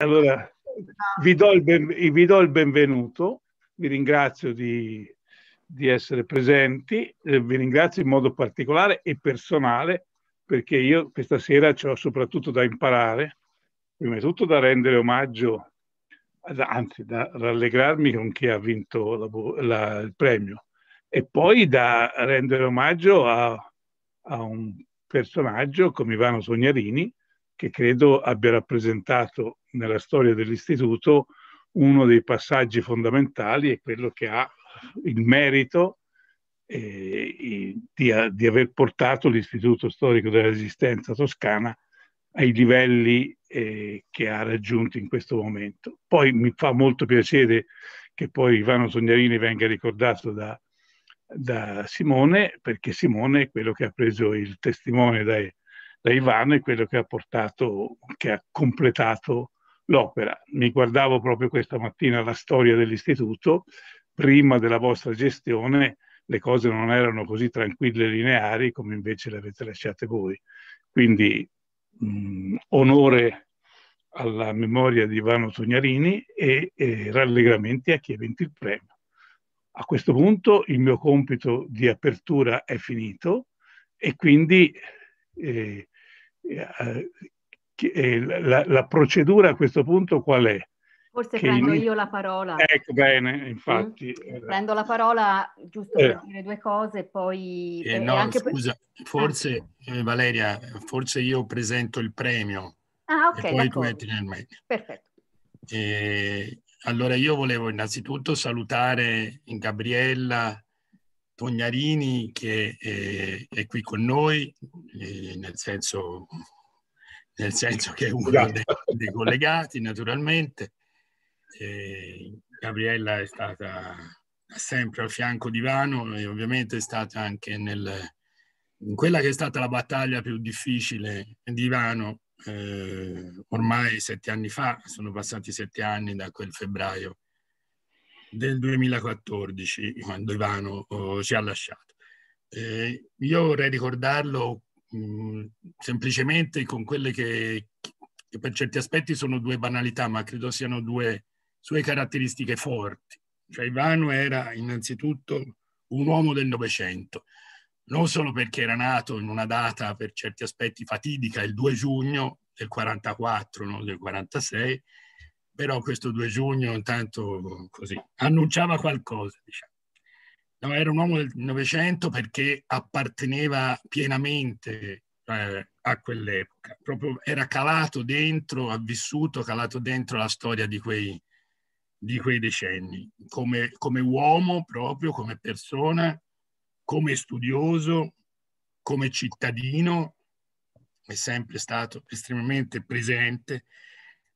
Allora, ah. vi do il, ben, vi do il benvenuto, vi ringrazio di, di essere presenti, eh, vi ringrazio in modo particolare e personale perché io questa sera ho soprattutto da imparare, prima di tutto da rendere omaggio, anzi da rallegrarmi con chi ha vinto la, la, il premio e poi da rendere omaggio a, a un personaggio come Ivano Sognarini che credo abbia rappresentato nella storia dell'istituto uno dei passaggi fondamentali e quello che ha il merito eh, di, di, aver portato l'istituto storico della resistenza toscana ai livelli eh, che ha raggiunto in questo momento. Poi mi fa molto piacere che poi Ivano Sognarini venga ricordato da, da Simone, perché Simone è quello che ha preso il testimone dai, da Ivano è quello che ha portato, che ha completato l'opera. Mi guardavo proprio questa mattina la storia dell'istituto, prima della vostra gestione le cose non erano così tranquille e lineari come invece le avete lasciate voi. Quindi mh, mm, onore alla memoria di Ivano Tognarini e, e rallegramenti a chi ha vinto il premio. A questo punto il mio compito di apertura è finito e quindi eh, eh, eh, eh, la, la, procedura a questo punto qual è? Forse che prendo in... io la parola. Ecco, bene, mm? infatti. Mm. Prendo la parola giusto per dire due cose, poi... Eh, no, anche... scusa, forse, eh. Valeria, forse io presento il premio. Ah, ok, e poi tu metti nel meglio. Perfetto. allora, io volevo innanzitutto salutare Gabriella, Tognarini che eh, è qui con noi, eh, nel, senso, nel, senso, che è uno esatto. dei, dei collegati naturalmente. Eh, Gabriella è stata sempre al fianco di Vano e ovviamente è stata anche nel, in quella che è stata la battaglia più difficile di Vano eh, ormai sette anni fa, sono passati sette anni da quel febbraio del 2014, quando Ivano oh, ci ha lasciato. Eh, io vorrei ricordarlo mh, mm, semplicemente con quelle che, che, per certi aspetti sono due banalità, ma credo siano due sue caratteristiche forti. Cioè, Ivano era innanzitutto un uomo del Novecento, non solo perché era nato in una data per certi aspetti fatidica, il 2 giugno del 44, no? del 46, però questo 2 giugno intanto così annunciava qualcosa. Diciamo. No, era un uomo del Novecento perché apparteneva pienamente eh, a quell'epoca, proprio era calato dentro, ha vissuto, calato dentro la storia di quei, di quei decenni, come, come uomo proprio, come persona, come studioso, come cittadino, è sempre stato estremamente presente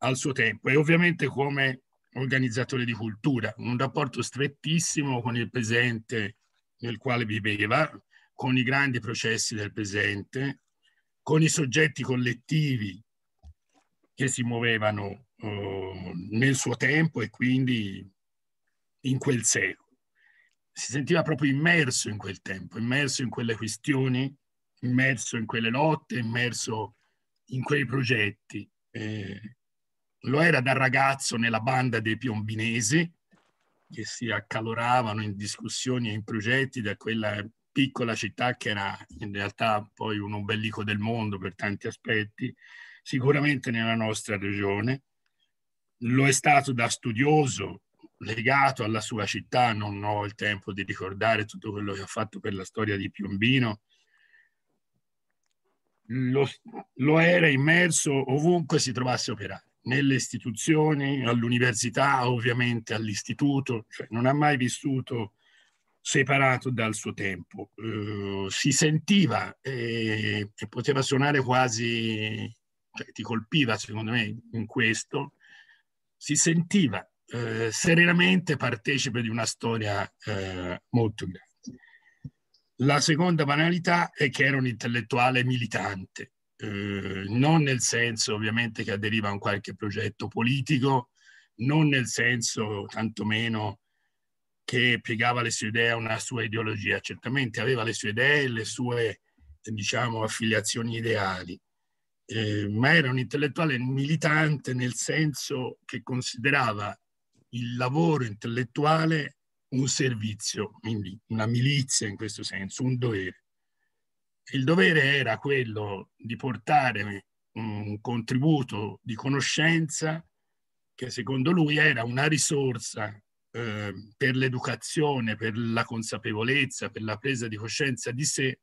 al suo tempo e ovviamente come organizzatore di cultura, un rapporto strettissimo con il presente nel quale viveva, con i grandi processi del presente, con i soggetti collettivi che si muovevano eh, nel suo tempo e quindi in quel secolo. Si sentiva proprio immerso in quel tempo, immerso in quelle questioni, immerso in quelle lotte, immerso in quei progetti. Eh, lo era da ragazzo nella banda dei piombinesi, che si accaloravano in discussioni e in progetti da quella piccola città che era in realtà poi un ombelico del mondo per tanti aspetti, sicuramente nella nostra regione. Lo è stato da studioso legato alla sua città, non ho il tempo di ricordare tutto quello che ha fatto per la storia di Piombino. Lo, lo era immerso ovunque si trovasse operato nelle istituzioni, all'università, ovviamente all'istituto, cioè non ha mai vissuto separato dal suo tempo. Uh, si sentiva e, e, poteva suonare quasi, cioè, ti colpiva secondo me in questo, si sentiva uh, serenamente partecipe di una storia uh, molto grande. La seconda banalità è che era un intellettuale militante, eh, non nel senso ovviamente che aderiva a un qualche progetto politico, non nel senso tantomeno che piegava le sue idee a una sua ideologia, certamente aveva le sue idee e le sue diciamo, affiliazioni ideali, eh, ma era un intellettuale militante nel senso che considerava il lavoro intellettuale un servizio, quindi una milizia in questo senso, un dovere il dovere era quello di portare un contributo di conoscenza che secondo lui era una risorsa eh, per l'educazione, per la consapevolezza, per la presa di coscienza di sé,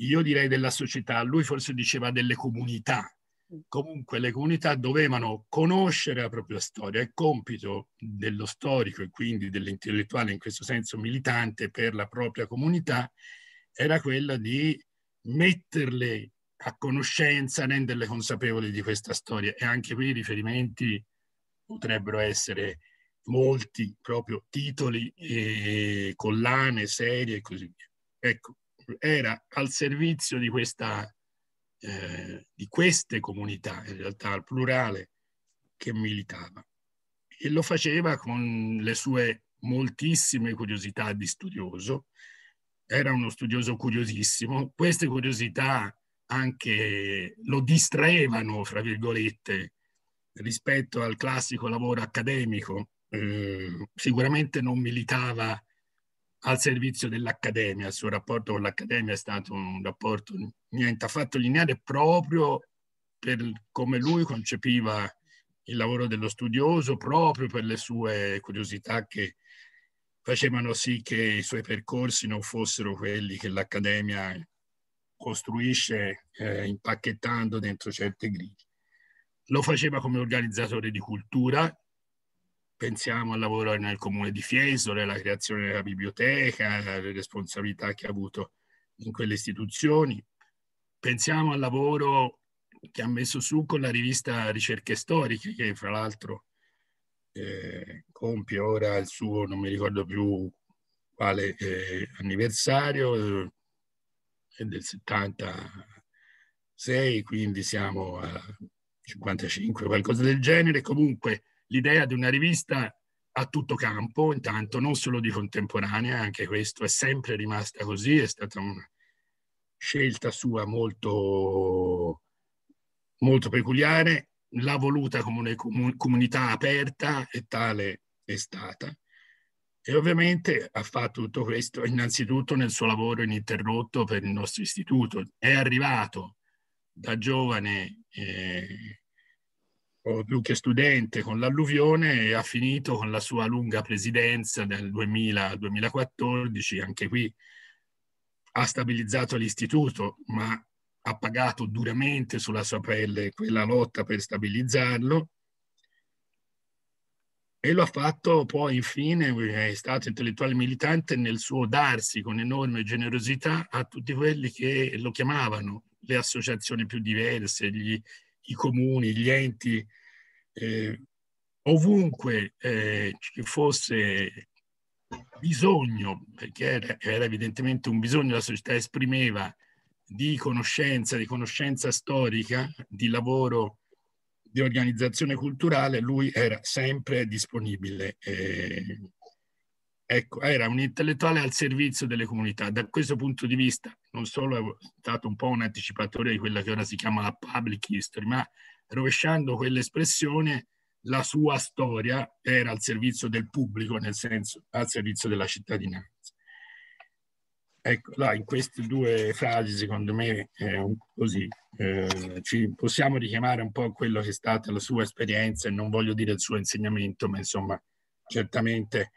io direi della società, lui forse diceva delle comunità. Mm. Comunque le comunità dovevano conoscere la propria storia, è compito dello storico e quindi dell'intellettuale in questo senso militante per la propria comunità era quella di metterle a conoscenza, renderle consapevoli di questa storia e anche qui i riferimenti potrebbero essere molti, proprio titoli, e eh, collane, serie e così via. Ecco, era al servizio di, questa, eh, di queste comunità, in realtà al plurale, che militava e lo faceva con le sue moltissime curiosità di studioso era uno studioso curiosissimo, queste curiosità anche lo distraevano, fra virgolette, rispetto al classico lavoro accademico. Eh, sicuramente non militava al servizio dell'Accademia, il suo rapporto con l'Accademia è stato un rapporto niente affatto lineare proprio per come lui concepiva il lavoro dello studioso, proprio per le sue curiosità che facevano sì che i suoi percorsi non fossero quelli che l'Accademia costruisce eh, impacchettando dentro certe griglie. Lo faceva come organizzatore di cultura, pensiamo al lavoro nel comune di Fiesole, alla creazione della biblioteca, le responsabilità che ha avuto in quelle istituzioni, pensiamo al lavoro che ha messo su con la rivista Ricerche Storiche, che fra l'altro eh, compie ora il suo, non mi ricordo più quale eh, anniversario, eh, è del 76, quindi siamo a 55, qualcosa del genere. Comunque l'idea di una rivista a tutto campo, intanto non solo di contemporanea, anche questo è sempre rimasta così, è stata una scelta sua molto, molto peculiare l'ha voluta come una comunità aperta e tale è stata. E ovviamente ha fatto tutto questo innanzitutto nel suo lavoro ininterrotto per il nostro istituto. È arrivato da giovane eh, o più che studente con l'alluvione e ha finito con la sua lunga presidenza dal 2000 2014, anche qui ha stabilizzato l'istituto, ma ha pagato duramente sulla sua pelle quella lotta per stabilizzarlo e lo ha fatto poi infine, è stato intellettuale militante nel suo darsi con enorme generosità a tutti quelli che lo chiamavano, le associazioni più diverse, gli, i comuni, gli enti, eh, ovunque eh, ci fosse bisogno, perché era, era evidentemente un bisogno, la società esprimeva di conoscenza, di conoscenza storica, di lavoro, di organizzazione culturale, lui era sempre disponibile. Eh, ecco, era un intellettuale al servizio delle comunità. Da questo punto di vista, non solo è stato un po' un anticipatore di quella che ora si chiama la public history, ma rovesciando quell'espressione, la sua storia era al servizio del pubblico, nel senso al servizio della cittadinanza. Ecco, là, in queste due frasi, secondo me, così, eh, ci possiamo richiamare un po' quello che è stata la sua esperienza e non voglio dire il suo insegnamento, ma insomma, certamente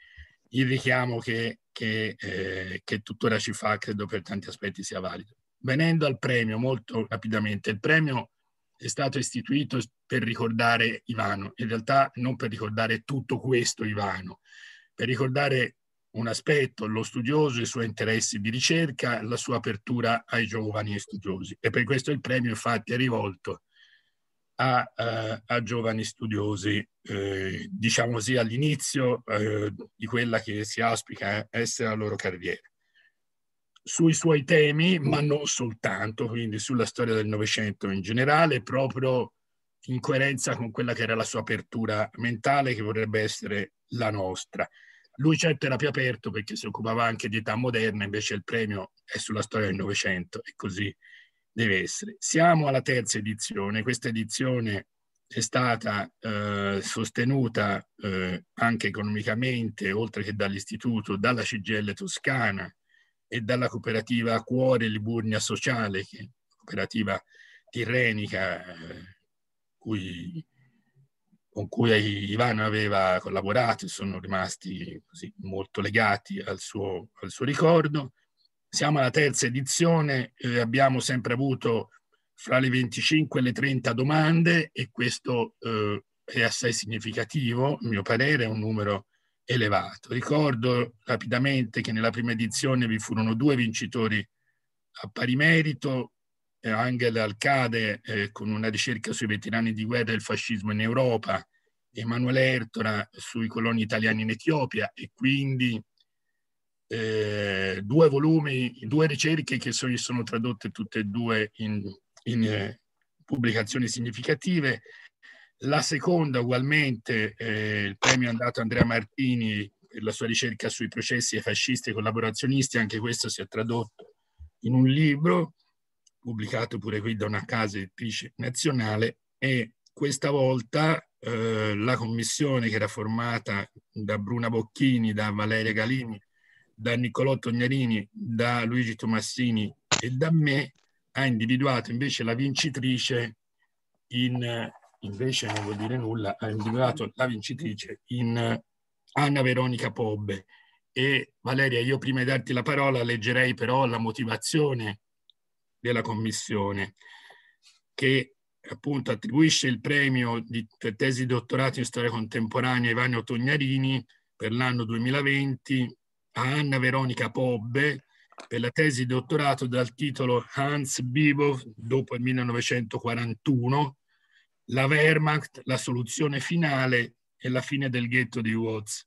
il richiamo che, che, eh, che tuttora ci fa, credo per tanti aspetti sia valido. Venendo al premio, molto rapidamente, il premio è stato istituito per ricordare Ivano, in realtà non per ricordare tutto questo Ivano, per ricordare un aspetto, lo studioso, i suoi interessi di ricerca, la sua apertura ai giovani e studiosi. E per questo il premio infatti è rivolto a, a, eh, a giovani studiosi, eh, diciamo così, all'inizio eh, di quella che si auspica essere la loro carriera. Sui suoi temi, ma non soltanto, quindi sulla storia del Novecento in generale, proprio in coerenza con quella che era la sua apertura mentale, che vorrebbe essere la nostra. Lui certo era più aperto perché si occupava anche di età moderna, invece il premio è sulla storia del Novecento e così deve essere. Siamo alla terza edizione, questa edizione è stata eh, sostenuta eh, anche economicamente, oltre che dall'Istituto, dalla CGL Toscana e dalla cooperativa Cuore Liburnia Sociale, che è una cooperativa tirrenica, eh, cui con cui Ivano aveva collaborato e sono rimasti così, molto legati al suo, al suo, ricordo. Siamo alla terza edizione e abbiamo sempre avuto fra le 25 e le 30 domande e questo eh, è assai significativo, a mio parere è un numero elevato. Ricordo rapidamente che nella prima edizione vi furono due vincitori a pari merito, eh, Angela Alcade eh, con una ricerca sui veterani di guerra e il fascismo in Europa, Emanuele Ertora sui coloni italiani in Etiopia e quindi eh, due volumi, due ricerche che sono, sono tradotte tutte e due in, in eh, pubblicazioni significative. La seconda ugualmente, eh, il premio è andato a Andrea Martini per la sua ricerca sui processi fascisti e collaborazionisti, anche questo si è tradotto in un libro pubblicato pure qui da una casa editrice nazionale e questa volta eh, la commissione che era formata da Bruna Bocchini, da Valeria Galini, da Niccolò Tognarini, da Luigi Tomassini e da me ha individuato invece la vincitrice in, invece non vuol dire nulla, ha individuato la vincitrice in Anna Veronica Pobbe. E Valeria, io prima di darti la parola leggerei però la motivazione della Commissione, che appunto attribuisce il premio di tesi di dottorato in storia contemporanea a Ivano Tognarini per l'anno 2020, a Anna Veronica Pobbe per la tesi di dottorato dal titolo Hans Bibov dopo il 1941, la Wehrmacht, la soluzione finale e la fine del ghetto di Watts.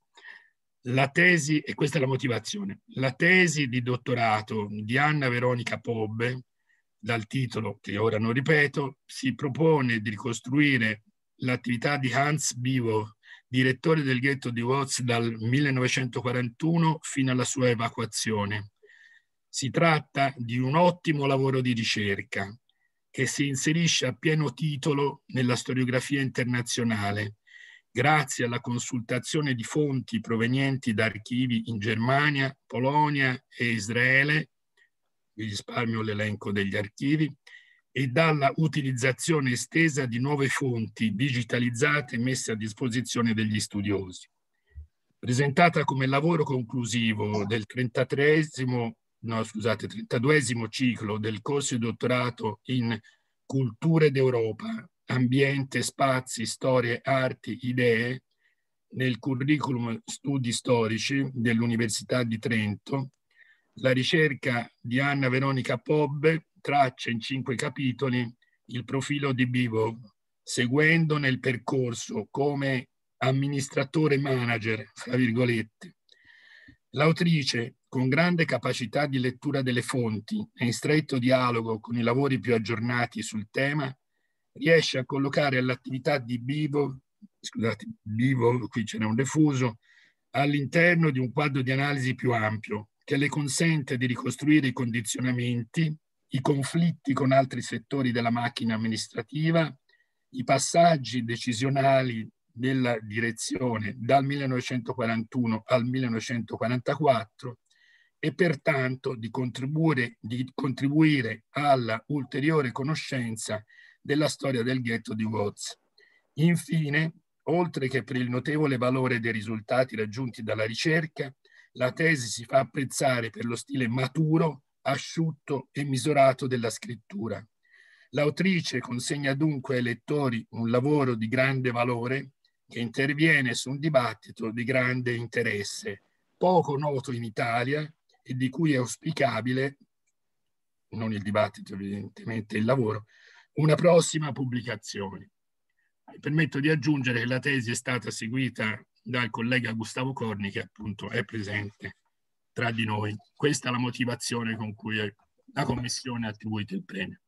La tesi, e questa è la motivazione, la tesi di dottorato di Anna Veronica Pobbe dal titolo che ora non ripeto, si propone di ricostruire l'attività di Hans Bivo, direttore del ghetto di Watts dal 1941 fino alla sua evacuazione. Si tratta di un ottimo lavoro di ricerca che si inserisce a pieno titolo nella storiografia internazionale, grazie alla consultazione di fonti provenienti da archivi in Germania, Polonia e Israele vi risparmio l'elenco degli archivi, e dalla utilizzazione estesa di nuove fonti digitalizzate messe a disposizione degli studiosi. Presentata come lavoro conclusivo del 33 no, scusate, 32 ciclo del corso di dottorato in Culture d'Europa, Ambiente, Spazi, Storie, Arti, Idee, nel curriculum Studi Storici dell'Università di Trento, la ricerca di Anna Veronica Pobbe traccia in cinque capitoli il profilo di Bivo, seguendo nel percorso come amministratore manager, fra virgolette. L'autrice, con grande capacità di lettura delle fonti e in stretto dialogo con i lavori più aggiornati sul tema, riesce a collocare l'attività di Bivo, scusate, Bivo, qui c'era un defuso, all'interno di un quadro di analisi più ampio, che le consente di ricostruire i condizionamenti, i conflitti con altri settori della macchina amministrativa, i passaggi decisionali della direzione dal 1941 al 1944 e pertanto di contribuire, di contribuire alla ulteriore conoscenza della storia del ghetto di Watts. Infine, oltre che per il notevole valore dei risultati raggiunti dalla ricerca, la tesi si fa apprezzare per lo stile maturo, asciutto e misurato della scrittura. L'autrice consegna dunque ai lettori un lavoro di grande valore che interviene su un dibattito di grande interesse, poco noto in Italia e di cui è auspicabile, non il dibattito evidentemente il lavoro, una prossima pubblicazione. Mi permetto di aggiungere che la tesi è stata seguita dal collega Gustavo Corni che appunto è presente tra di noi. Questa è la motivazione con cui la Commissione ha attribuito il premio.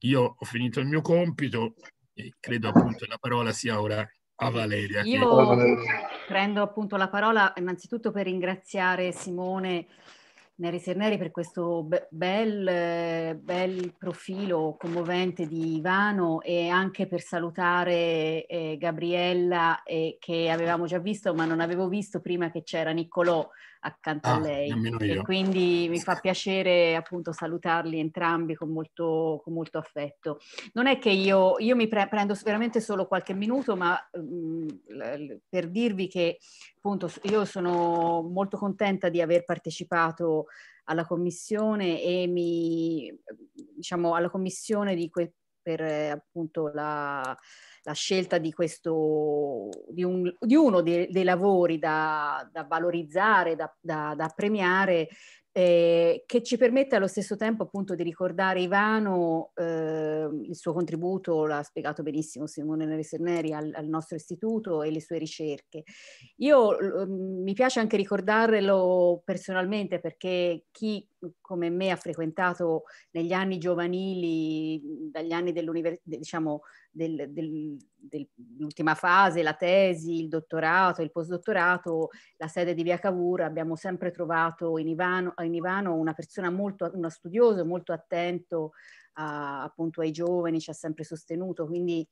Io ho finito il mio compito e credo appunto la parola sia ora a Valeria. Io che... prendo appunto la parola innanzitutto per ringraziare Simone Neri Neri per questo bel, bel, profilo commovente di Ivano e anche per salutare eh, Gabriella eh, che avevamo già visto ma non avevo visto prima che c'era Niccolò accanto ah, a lei. E quindi mi fa piacere appunto salutarli entrambi con molto, con molto affetto. Non è che io, io mi pre- prendo veramente solo qualche minuto, ma mh, mm, per dirvi che appunto io sono molto contenta di aver partecipato alla commissione e mi diciamo alla commissione di que- per eh, appunto la, la, scelta di, questo, di, un, di uno de, dei lavori da, da valorizzare, da, da, da premiare, eh, che ci permette allo stesso tempo appunto di ricordare Ivano, eh, il suo contributo, l'ha spiegato benissimo Simone Nereserneri al, al nostro istituto e le sue ricerche. Io mm, mi piace anche ricordarlo personalmente perché chi come me ha frequentato negli anni giovanili, dagli anni dell'università, diciamo del, del, dell'ultima fase, la tesi, il dottorato, il postdottorato, la sede di Via Cavour, abbiamo sempre trovato in Ivano, in Ivano una persona molto, uno studioso, molto attento a, appunto ai giovani, ci ha sempre sostenuto, quindi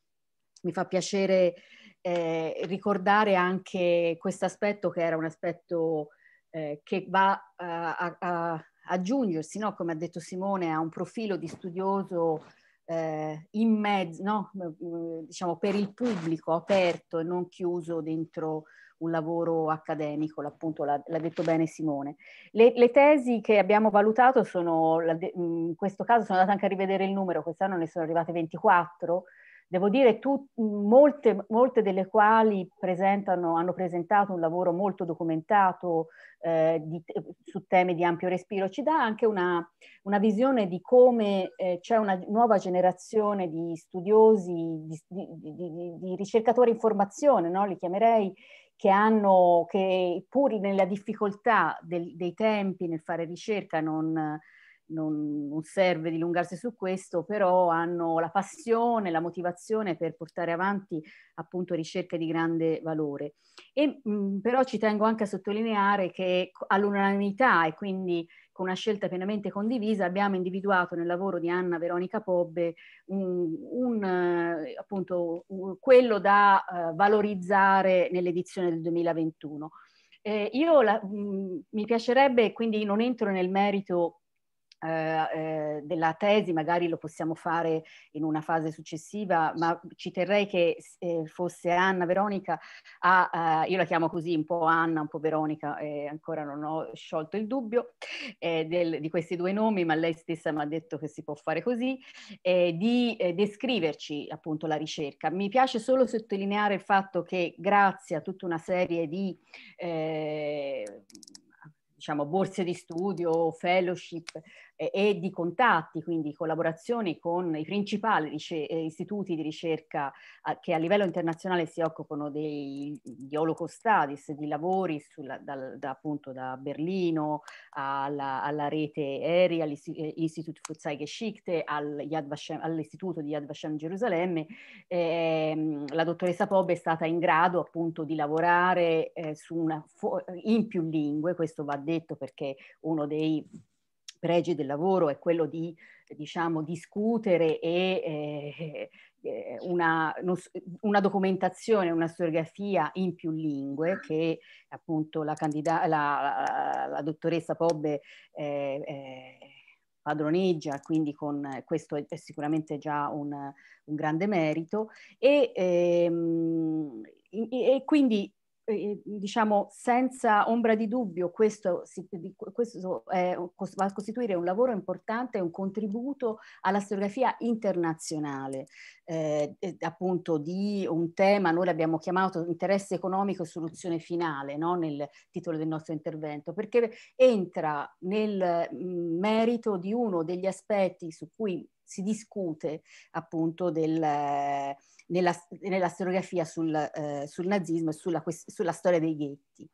mi fa piacere eh, ricordare anche questo aspetto che era un aspetto eh, che va a, eh, a, a aggiungersi, no? come ha detto Simone, a un profilo di studioso eh, in mezzo, no? Mm, diciamo per il pubblico aperto e non chiuso dentro un lavoro accademico, appunto l'ha, l'ha detto bene Simone. Le, le, tesi che abbiamo valutato sono, mm, in questo caso sono andata anche a rivedere il numero, quest'anno ne sono arrivate 24, devo dire tu, molte, molte, delle quali hanno presentato un lavoro molto documentato eh, di, su temi di ampio respiro, ci dà anche una, una visione di come eh, c'è una nuova generazione di studiosi, di, di, di ricercatori in formazione, no? li chiamerei, che hanno, che pur nella difficoltà del, dei tempi nel fare ricerca non non, non, serve dilungarsi su questo, però hanno la passione, la motivazione per portare avanti appunto ricerche di grande valore. E, mh, mm, però ci tengo anche a sottolineare che all'unanimità e quindi con una scelta pienamente condivisa abbiamo individuato nel lavoro di Anna Veronica Pobbe un, un, eh, appunto, un, quello da uh, valorizzare nell'edizione del 2021. Eh, io la, mh, mm, mi piacerebbe, quindi non entro nel merito eh, eh, della tesi, magari lo possiamo fare in una fase successiva, ma ci terrei che eh, fosse Anna Veronica, a, eh, io la chiamo così un po' Anna, un po' Veronica, ancora non ho sciolto il dubbio eh, del, di questi due nomi, ma lei stessa mi ha detto che si può fare così, eh, di descriverci appunto la ricerca. Mi piace solo sottolineare il fatto che grazie a tutta una serie di diciamo borse di studio, fellowship, eh, e di contatti, quindi collaborazioni con i principali eh, istituti di ricerca eh, che a livello internazionale si occupano dei, di Holocaust di lavori sulla, da, da, appunto da Berlino alla, alla rete ERI, all'Istituto eh, für Zeitgeschichte, al all'Istituto di Yad Vashem Gerusalemme. Eh, la dottoressa Pob è stata in grado appunto di lavorare eh, in più lingue, questo va detto perché uno dei pregi del lavoro è quello di diciamo, discutere e, eh, eh una, una, documentazione, una storiografia in più lingue che appunto la, candida- la, la, la dottoressa Pobbe eh, eh, padroneggia, quindi con questo è sicuramente già un, un grande merito. E, ehm, e, e quindi diciamo senza ombra di dubbio questo, questo è, eh, va a costituire un lavoro importante, un contributo alla storiografia internazionale, eh, appunto di un tema, noi l'abbiamo chiamato interesse economico e soluzione finale no? nel titolo del nostro intervento, perché entra nel mm, merito di uno degli aspetti su cui si discute appunto del, nella, nella storiografia sul, eh, sul, nazismo e sulla, sulla storia dei ghetti.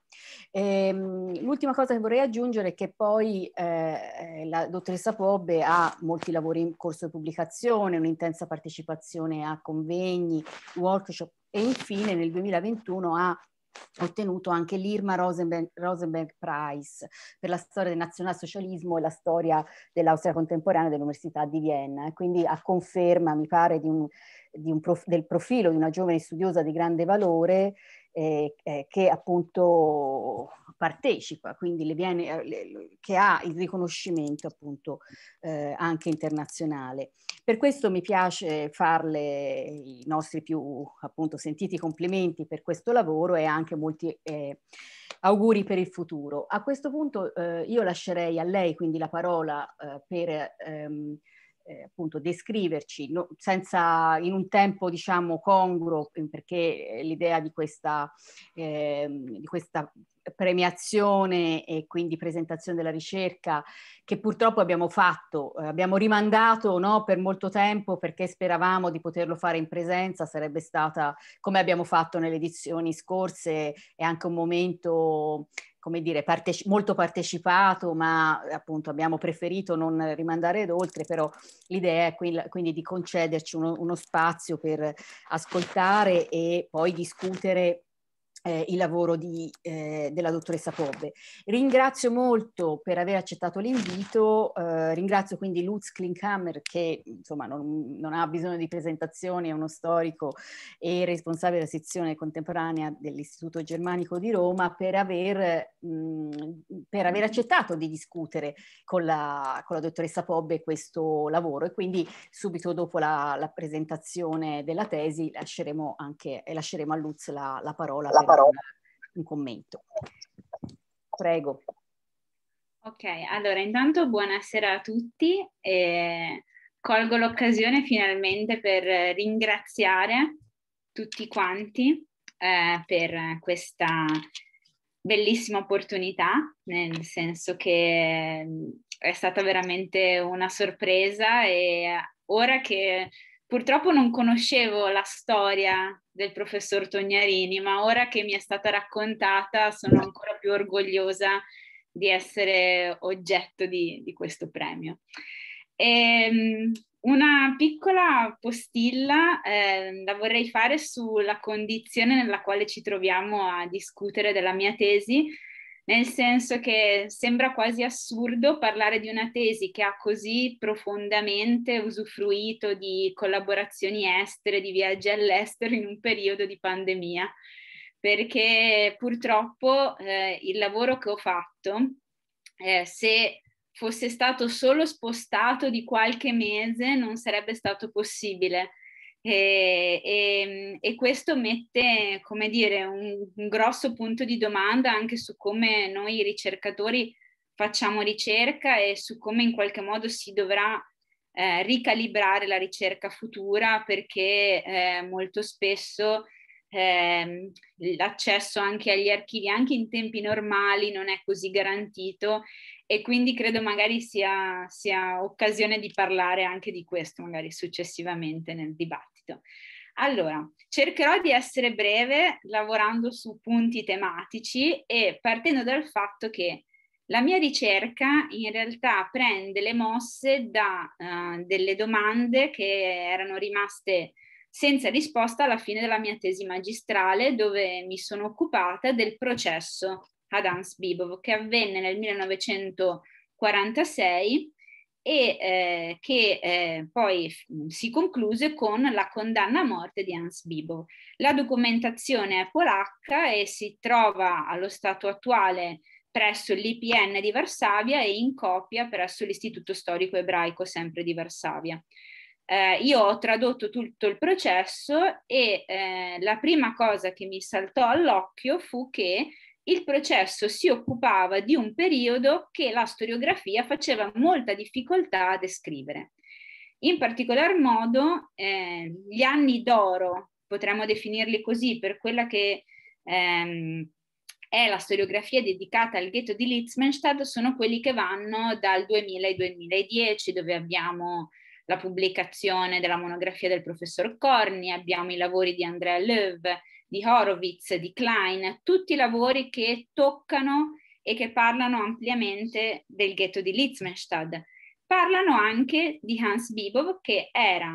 Ehm, l'ultima cosa che vorrei aggiungere è che poi eh, la dottoressa Pobbe ha molti lavori in corso di pubblicazione, un'intensa partecipazione a convegni, workshop e infine nel 2021 ha ottenuto anche l'Irma Rosenberg, Rosenberg, Prize per la storia del nazionalsocialismo e la storia dell'Austria contemporanea dell'Università di Vienna. quindi a conferma, mi pare, di un, di un prof, del profilo di una giovane studiosa di grande valore eh, eh, che appunto partecipa, quindi le viene, eh, le, che ha il riconoscimento appunto eh, anche internazionale. Per questo mi piace farle i nostri più appunto sentiti complimenti per questo lavoro e anche molti eh, auguri per il futuro. A questo punto eh, io lascerei a lei quindi la parola eh, per... Ehm, eh, appunto descriverci no, senza, in un tempo diciamo congruo perché l'idea di, questa, eh, di questa premiazione e quindi presentazione della ricerca che purtroppo abbiamo fatto, eh, abbiamo rimandato no, per molto tempo perché speravamo di poterlo fare in presenza, sarebbe stata come abbiamo fatto nelle edizioni scorse, è anche un momento come dire, parteci- molto partecipato, ma appunto abbiamo preferito non rimandare ad oltre, però l'idea è qui, quindi di concederci uno, uno spazio per ascoltare e poi discutere eh, il lavoro di, eh, della dottoressa Pobbe. Ringrazio molto per aver accettato l'invito, eh, ringrazio quindi Lutz Klinkhammer che insomma non, non, ha bisogno di presentazioni, è uno storico e responsabile della sezione contemporanea dell'Istituto Germanico di Roma per aver, mh, per aver accettato di discutere con la, con la, dottoressa Pobbe questo lavoro e quindi subito dopo la, la presentazione della tesi lasceremo, anche, e lasceremo a Lutz la, la parola. La parola parola, un commento. Prego. Ok, allora intanto buonasera a tutti e colgo l'occasione finalmente per ringraziare tutti quanti eh, per questa bellissima opportunità, nel senso che mm, è stata veramente una sorpresa e ora che Purtroppo non conoscevo la storia del professor Tognarini, ma ora che mi è stata raccontata sono ancora più orgogliosa di essere oggetto di, di questo premio. E, ehm, una piccola postilla eh, la vorrei fare sulla condizione nella quale ci troviamo a discutere della mia tesi, nel senso che sembra quasi assurdo parlare di una tesi che ha così profondamente usufruito di collaborazioni estere, di viaggi all'estero in un periodo di pandemia, perché purtroppo eh, il lavoro che ho fatto, eh, se fosse stato solo spostato di qualche mese, non sarebbe stato possibile e, e, e, questo mette, come dire, un, un, grosso punto di domanda anche su come noi ricercatori facciamo ricerca e su come in qualche modo si dovrà eh, ricalibrare la ricerca futura perché eh, molto spesso eh, l'accesso anche agli archivi, anche in tempi normali, non è così garantito e quindi credo magari sia, sia occasione di parlare anche di questo magari successivamente nel dibattito. Allora, cercherò di essere breve lavorando su punti tematici e partendo dal fatto che la mia ricerca in realtà prende le mosse da uh, delle domande che erano rimaste senza risposta alla fine della mia tesi magistrale dove mi sono occupata del processo ad Hans Bibov, che avvenne nel 1946 e eh, che eh, poi si concluse con la condanna a morte di Hans Bibov. La documentazione è polacca e si trova allo stato attuale presso l'IPN di Varsavia e in copia presso l'Istituto Storico Ebraico sempre di Varsavia. Eh, io ho tradotto tutto il processo e eh, la prima cosa che mi saltò all'occhio fu che il processo si occupava di un periodo che la storiografia faceva molta difficoltà a descrivere. In particolar modo eh, gli anni d'oro, potremmo definirli così, per quella che ehm, è la storiografia dedicata al ghetto di Litzmannstadt, sono quelli che vanno dal 2000 al 2010, dove abbiamo la pubblicazione della monografia del professor Corni, abbiamo i lavori di Andrea Löw, di Horowitz, di Klein, tutti lavori che toccano e che parlano ampiamente del ghetto di Liechtenstein. Parlano anche di Hans Bibov, che era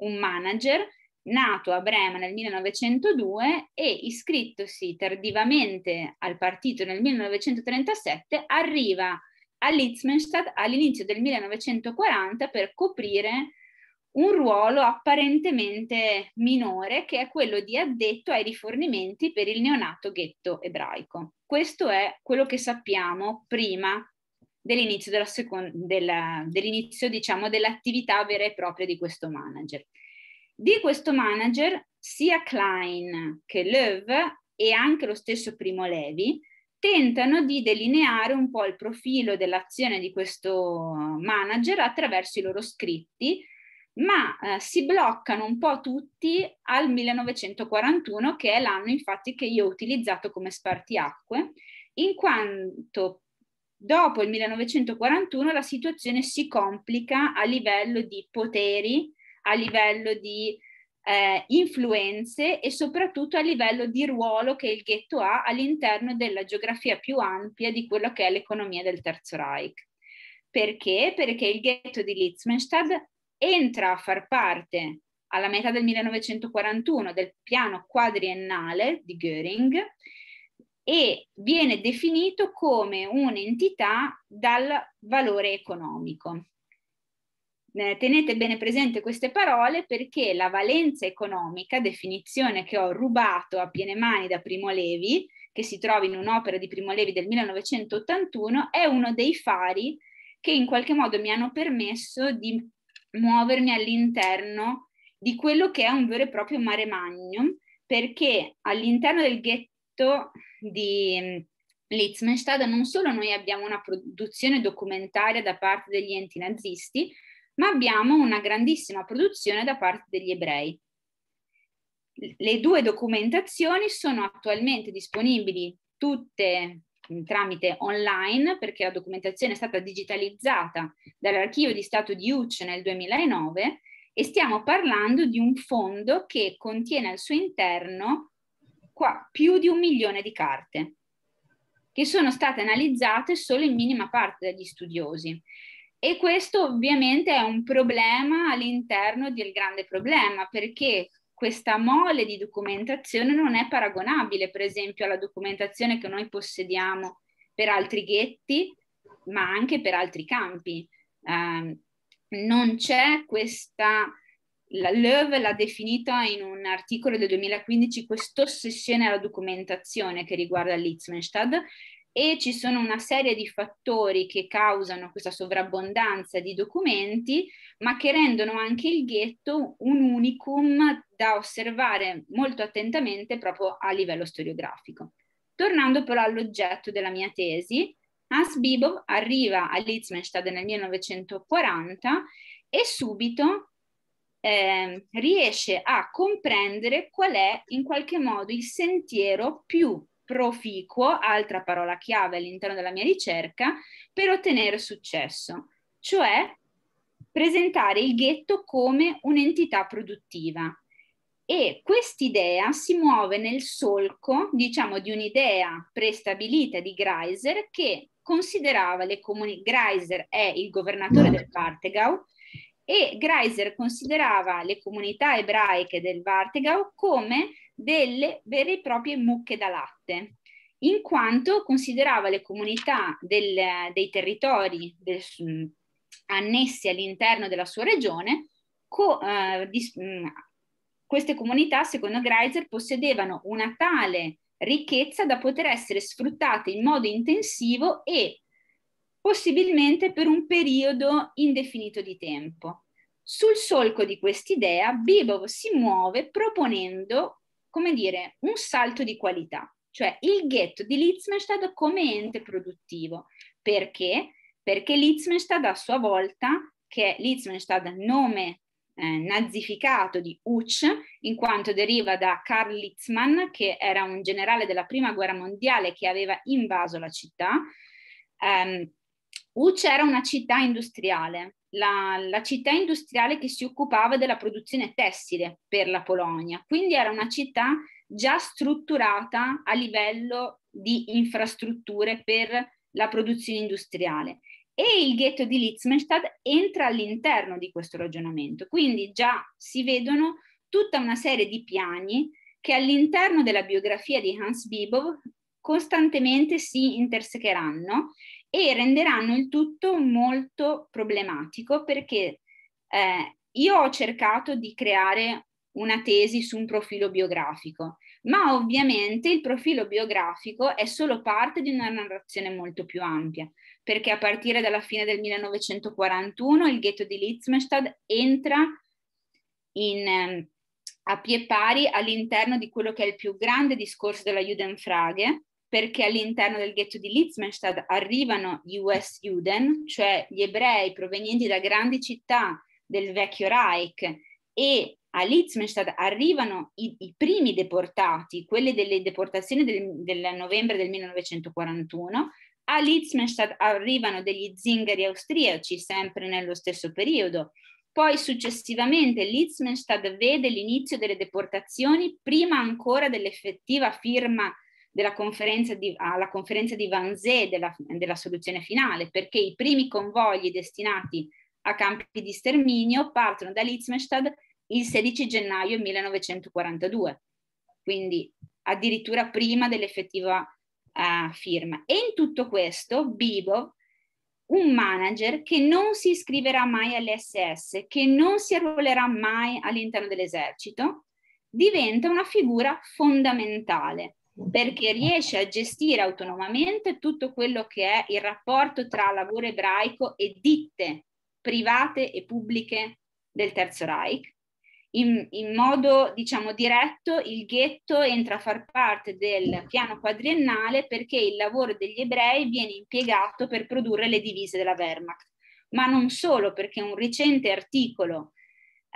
un manager nato a Brema nel 1902 e iscrittosi tardivamente al partito nel 1937, arriva a Liechtenstein all'inizio del 1940 per coprire un ruolo apparentemente minore che è quello di addetto ai rifornimenti per il neonato ghetto ebraico. Questo è quello che sappiamo prima dell'inizio, della second- della, dell'inizio diciamo, dell'attività vera e propria di questo manager. Di questo manager sia Klein che Löw e anche lo stesso Primo Levi tentano di delineare un po' il profilo dell'azione di questo manager attraverso i loro scritti ma eh, si bloccano un po' tutti al 1941, che è l'anno infatti che io ho utilizzato come spartiacque, in quanto dopo il 1941 la situazione si complica a livello di poteri, a livello di eh, influenze e soprattutto a livello di ruolo che il ghetto ha all'interno della geografia più ampia di quello che è l'economia del Terzo Reich. Perché? Perché il ghetto di Liechtenstein entra a far parte alla metà del 1941 del piano quadriennale di Göring e viene definito come un'entità dal valore economico. Eh, tenete bene presente queste parole perché la valenza economica, definizione che ho rubato a piene mani da Primo Levi, che si trova in un'opera di Primo Levi del 1981, è uno dei fari che in qualche modo mi hanno permesso di muovermi all'interno di quello che è un vero e proprio mare magnum, perché all'interno del ghetto di mm, Litzmenstadt non solo noi abbiamo una produzione documentaria da parte degli enti nazisti, ma abbiamo una grandissima produzione da parte degli ebrei. Le due documentazioni sono attualmente disponibili tutte tramite online perché la documentazione è stata digitalizzata dall'archivio di Stato di UC nel 2009 e stiamo parlando di un fondo che contiene al suo interno qua, più di un milione di carte che sono state analizzate solo in minima parte dagli studiosi. E questo ovviamente è un problema all'interno del grande problema perché questa mole di documentazione non è paragonabile, per esempio, alla documentazione che noi possediamo per altri ghetti, ma anche per altri campi. Eh, non c'è questa, la Löw l'ha definita in un articolo del 2015 quest'ossessione alla documentazione che riguarda l'Itzmenstad, e ci sono una serie di fattori che causano questa sovrabbondanza di documenti, ma che rendono anche il ghetto un unicum da osservare molto attentamente proprio a livello storiografico. Tornando però all'oggetto della mia tesi, Hans Bibov arriva a Liechtenstein nel 1940 e subito eh, riesce a comprendere qual è in qualche modo il sentiero più proficuo, altra parola chiave all'interno della mia ricerca, per ottenere successo, cioè presentare il ghetto come un'entità produttiva. E quest'idea si muove nel solco, diciamo, di un'idea prestabilita di Greiser che considerava le comunità, Greiser è il governatore del Vartegau e Greiser considerava le comunità ebraiche del Vartegau come delle vere e proprie mucche da latte, in quanto considerava le comunità del, dei territori del, mm, annessi all'interno della sua regione, co, eh, di, mh, mm, queste comunità, secondo Greiser, possedevano una tale ricchezza da poter essere sfruttate in modo intensivo e possibilmente per un periodo indefinito di tempo. Sul solco di quest'idea, Bibov si muove proponendo come dire, un salto di qualità, cioè il ghetto di Liechtenstein come ente produttivo. Perché? Perché Liechtenstein a sua volta, che è Liechtenstein nome eh, nazificato di Uch, in quanto deriva da Karl Litzmann, che era un generale della Prima Guerra Mondiale che aveva invaso la città. Um, ehm, Uch era una città industriale, la, la, città industriale che si occupava della produzione tessile per la Polonia, quindi era una città già strutturata a livello di infrastrutture per la produzione industriale. E il ghetto di Liechtenstein entra all'interno di questo ragionamento, quindi già si vedono tutta una serie di piani che all'interno della biografia di Hans Bibov costantemente si intersecheranno e renderanno il tutto molto problematico perché eh, io ho cercato di creare una tesi su un profilo biografico, ma ovviamente il profilo biografico è solo parte di una narrazione molto più ampia, perché a partire dalla fine del 1941 il ghetto di Litzmestad entra in, ehm, a pie pari all'interno di quello che è il più grande discorso della Judenfrage, perché all'interno del ghetto di Litzmenstadt arrivano gli US Juden, cioè gli ebrei provenienti da grandi città del vecchio Reich e a Litzmenstadt arrivano i, i, primi deportati, quelli delle deportazioni del, del novembre del 1941, a Litzmenstadt arrivano degli zingari austriaci sempre nello stesso periodo. Poi successivamente Litzmenstadt vede l'inizio delle deportazioni prima ancora dell'effettiva firma della conferenza di, alla conferenza di Vanzé della, della soluzione finale, perché i primi convogli destinati a campi di sterminio partono da Litzmestad il 16 gennaio 1942, quindi addirittura prima dell'effettiva uh, firma. E in tutto questo Bibo, un manager che non si iscriverà mai all'SS, che non si arruolerà mai all'interno dell'esercito, diventa una figura fondamentale perché ah. riesce a gestire autonomamente tutto quello che è il rapporto tra lavoro ebraico e ditte private e pubbliche del Terzo Reich. In, in modo diciamo diretto il ghetto entra a far parte del piano quadriennale perché il lavoro degli ebrei viene impiegato per produrre le divise della Wehrmacht, ma non solo perché un recente articolo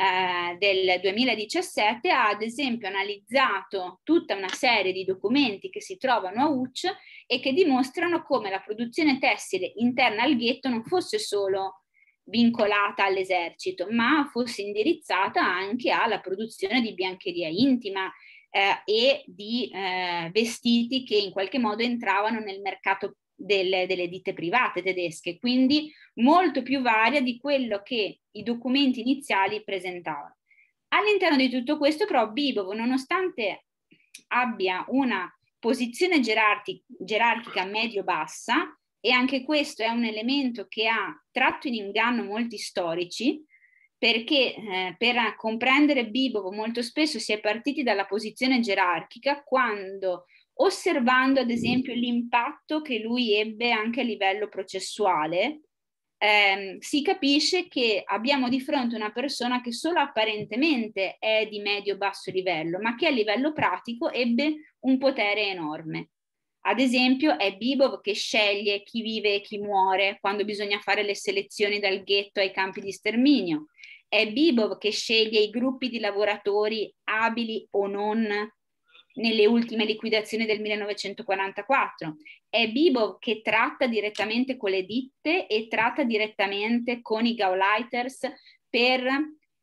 eh, del 2017 ha ad esempio analizzato tutta una serie di documenti che si trovano a Ucc e che dimostrano come la produzione tessile interna al ghetto non fosse solo vincolata all'esercito, ma fosse indirizzata anche alla produzione di biancheria intima eh, e di eh, vestiti che in qualche modo entravano nel mercato delle, delle ditte private tedesche, quindi molto più varia di quello che i documenti iniziali presentavano. All'interno di tutto questo però Bibov, nonostante abbia una posizione gerarchi- gerarchica medio-bassa, e anche questo è un elemento che ha tratto in inganno molti storici, perché eh, per comprendere Bibovo molto spesso si è partiti dalla posizione gerarchica quando osservando ad esempio l'impatto che lui ebbe anche a livello processuale, ehm, si capisce che abbiamo di fronte una persona che solo apparentemente è di medio-basso livello, ma che a livello pratico ebbe un potere enorme. Ad esempio è Bibov che sceglie chi vive e chi muore quando bisogna fare le selezioni dal ghetto ai campi di sterminio. È Bibov che sceglie i gruppi di lavoratori abili o non nelle ultime liquidazioni del 1944. È Bibov che tratta direttamente con le ditte e tratta direttamente con i Gauleiters per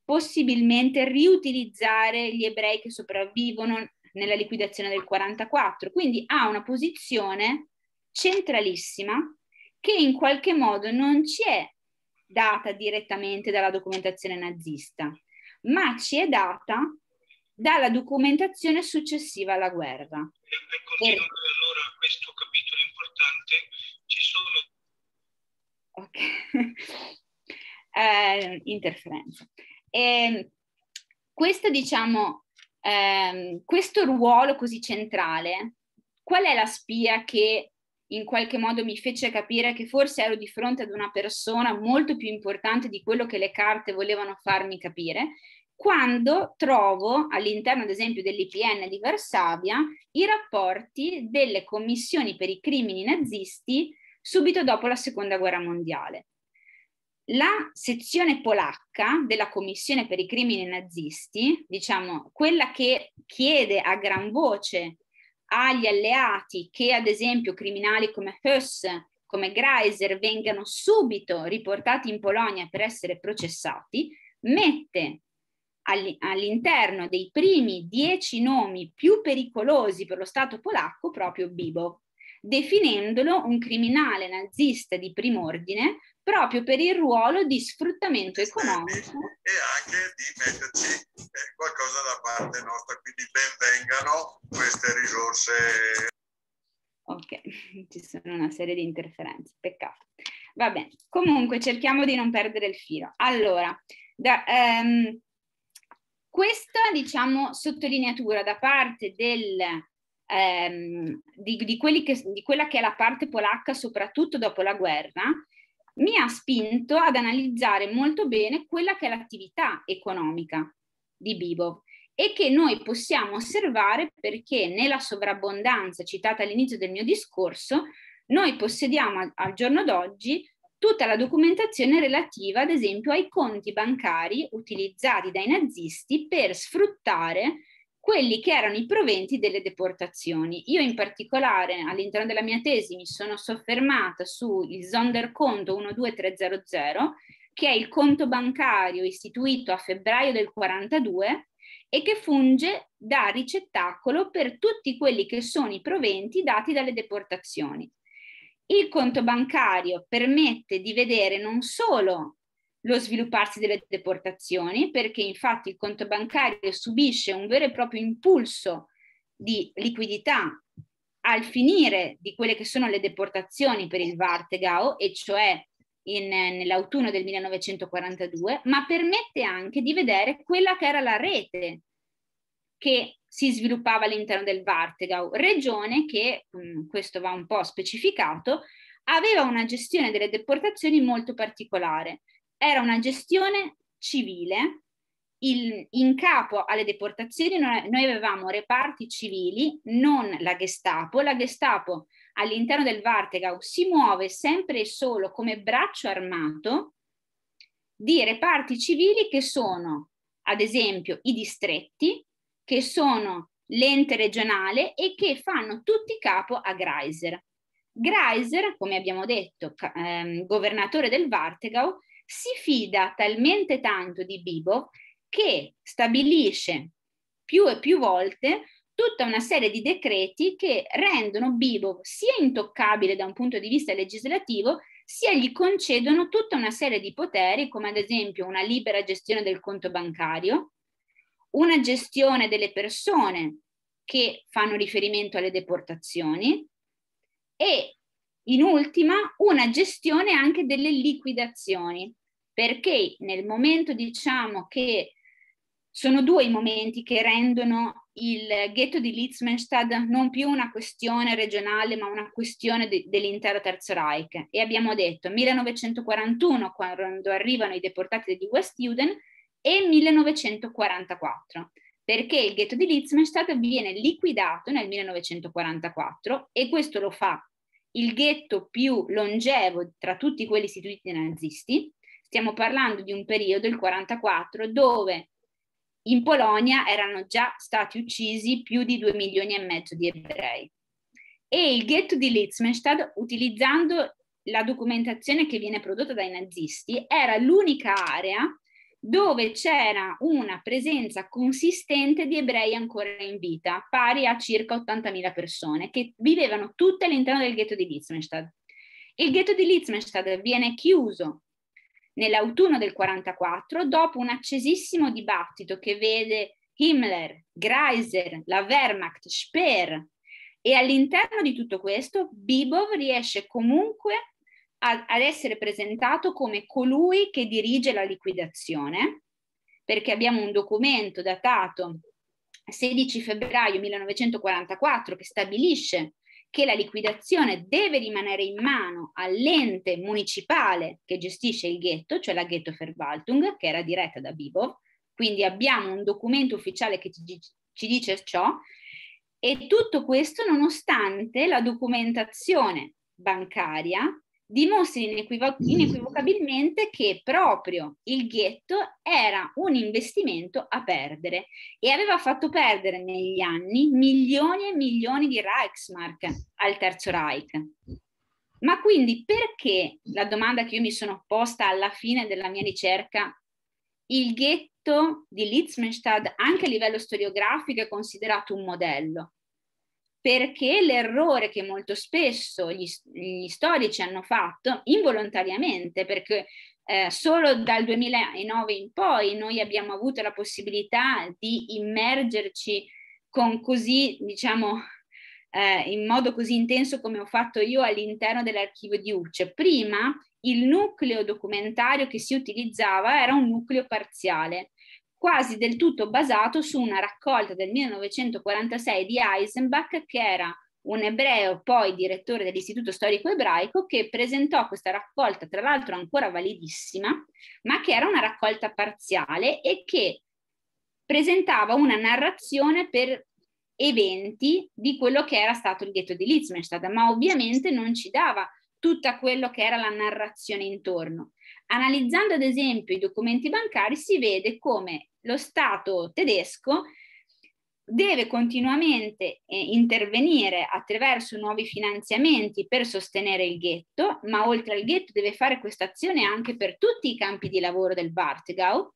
possibilmente riutilizzare gli ebrei che sopravvivono nella liquidazione del 44. Quindi ha una posizione centralissima che in qualche modo non ci è data direttamente dalla documentazione nazista, ma ci è data dalla documentazione successiva alla guerra. Per continuare allora questo capitolo importante, ci sono... Ok, eh, interferenza. E ehm, questo, diciamo, eh, questo ruolo così centrale, qual è la spia che in qualche modo mi fece capire che forse ero di fronte ad una persona molto più importante di quello che le carte volevano farmi capire quando trovo all'interno, ad esempio, dell'IPN di Varsavia i rapporti delle commissioni per i crimini nazisti subito dopo la seconda guerra mondiale. La sezione polacca della Commissione per i crimini nazisti, diciamo quella che chiede a gran voce agli alleati che ad esempio criminali come Höss, come Greiser vengano subito riportati in Polonia per essere processati, mette all'interno dei primi dieci nomi più pericolosi per lo Stato polacco proprio Bibo, definendolo un criminale nazista di prim'ordine proprio per il ruolo di sfruttamento economico. E anche di metterci eh, qualcosa da parte nostra, quindi benvengano queste risorse. Ok, ci sono una serie di interferenze, peccato. Va bene, comunque cerchiamo di non perdere il filo. Allora, da, um, questa, diciamo, sottolineatura da parte del, ehm, di, di, che, di quella che è la parte polacca, soprattutto dopo la guerra, mi ha spinto ad analizzare molto bene quella che è l'attività economica di Bibo e che noi possiamo osservare perché nella sovrabbondanza citata all'inizio del mio discorso, noi possediamo al, al giorno d'oggi tutta la documentazione relativa ad esempio ai conti bancari utilizzati dai nazisti per sfruttare quelli che erano i proventi delle deportazioni. Io in particolare all'interno della mia tesi mi sono soffermata sul Sonderkonto 12300, che è il conto bancario istituito a febbraio del 42 e che funge da ricettacolo per tutti quelli che sono i proventi dati dalle deportazioni. Il conto bancario permette di vedere non solo lo svilupparsi delle deportazioni, perché infatti il conto bancario subisce un vero e proprio impulso di liquidità al finire di quelle che sono le deportazioni per il Vartegao, e cioè in, nell'autunno del 1942, ma permette anche di vedere quella che era la rete che si sviluppava all'interno del Vartegau, regione che, mm, questo va un po' specificato, aveva una gestione delle deportazioni molto particolare. Era una gestione civile, il, in capo alle deportazioni noi avevamo reparti civili, non la Gestapo. La Gestapo all'interno del Vartegau si muove sempre e solo come braccio armato di reparti civili che sono, ad esempio, i distretti, che sono l'ente regionale e che fanno tutti capo a Greiser. Greiser, come abbiamo detto, ehm, governatore del Vartegau, si fida talmente tanto di Bibo che stabilisce più e più volte tutta una serie di decreti che rendono Bibo sia intoccabile da un punto di vista legislativo, sia gli concedono tutta una serie di poteri, come ad esempio una libera gestione del conto bancario, una gestione delle persone che fanno riferimento alle deportazioni e in ultima una gestione anche delle liquidazioni, perché nel momento diciamo che sono due i momenti che rendono il ghetto di Litzmannstadt non più una questione regionale ma una questione de- dell'intera Terzo Reich. E abbiamo detto 1941 quando arrivano i deportati degli West Juden e 1944, perché il ghetto di Liechtenstein viene liquidato nel 1944 e questo lo fa il ghetto più longevo tra tutti quelli istituiti dai nazisti. Stiamo parlando di un periodo, il 1944, dove in Polonia erano già stati uccisi più di 2 milioni e mezzo di ebrei. E il ghetto di Liechtenstein, utilizzando la documentazione che viene prodotta dai nazisti, era l'unica area dove c'era una presenza consistente di ebrei ancora in vita, pari a circa 80.000 persone, che vivevano tutte all'interno del ghetto di Liechtenstein. Il ghetto di Liechtenstein viene chiuso nell'autunno del 1944 dopo un accesissimo dibattito che vede Himmler, Greiser, la Wehrmacht, Speer e all'interno di tutto questo Bibov riesce comunque a, ad essere presentato come colui che dirige la liquidazione, perché abbiamo un documento datato 16 febbraio 1944 che stabilisce che la liquidazione deve rimanere in mano all'ente municipale che gestisce il ghetto, cioè la ghetto Verwaltung, che era diretta da Bibov. Quindi abbiamo un documento ufficiale che ci dice ciò. E tutto questo nonostante la documentazione bancaria dimostri inequivo- mm. inequivocabilmente che proprio il ghetto era un investimento a perdere e aveva fatto perdere negli anni milioni e milioni di Reichsmark al Terzo Reich. Ma quindi perché, la domanda che io mi sono posta alla fine della mia ricerca, il ghetto di Liechtenstein anche a livello storiografico è considerato un modello? perché l'errore che molto spesso gli, gli storici hanno fatto involontariamente, perché eh, solo dal 2009 in poi noi abbiamo avuto la possibilità di immergerci con così, diciamo, eh, in modo così intenso come ho fatto io all'interno dell'archivio di Ucce. Prima il nucleo documentario che si utilizzava era un nucleo parziale, quasi del tutto basato su una raccolta del 1946 di Eisenbach che era un ebreo poi direttore dell'Istituto Storico Ebraico che presentò questa raccolta, tra l'altro ancora validissima, ma che era una raccolta parziale e che presentava una narrazione per eventi di quello che era stato il ghetto di Liechtenstein, ma ovviamente non ci dava tutta quello che era la narrazione intorno. Analizzando ad esempio i documenti bancari si vede come lo Stato tedesco deve continuamente eh, intervenire attraverso nuovi finanziamenti per sostenere il ghetto, ma oltre al ghetto deve fare questa azione anche per tutti i campi di lavoro del Bartgau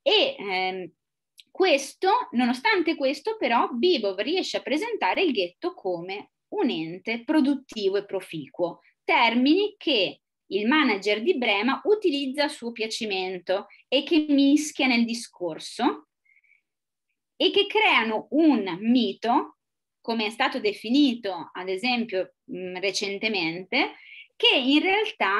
e ehm, questo, nonostante questo però, Bibov riesce a presentare il ghetto come un ente produttivo e proficuo, termini che il manager di Brema utilizza a suo piacimento e che mischia nel discorso e che creano un mito, come è stato definito ad esempio mh, mm, recentemente, che in realtà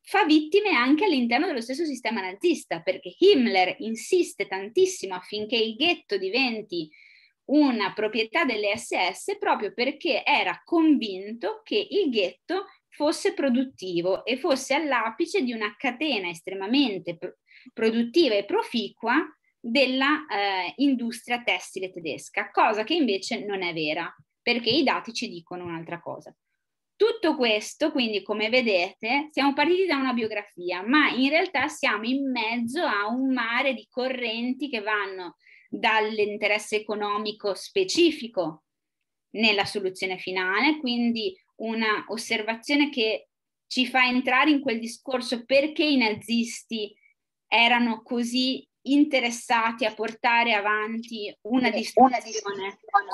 fa vittime anche all'interno dello stesso sistema nazista, perché Himmler insiste tantissimo affinché il ghetto diventi una proprietà delle SS proprio perché era convinto che il ghetto fosse produttivo e fosse all'apice di una catena estremamente pro- produttiva e proficua della eh, industria tessile tedesca, cosa che invece non è vera, perché i dati ci dicono un'altra cosa. Tutto questo, quindi come vedete, siamo partiti da una biografia, ma in realtà siamo in mezzo a un mare di correnti che vanno dall'interesse economico specifico nella soluzione finale, quindi una osservazione che ci fa entrare in quel discorso perché i nazisti erano così interessati a portare avanti una discussione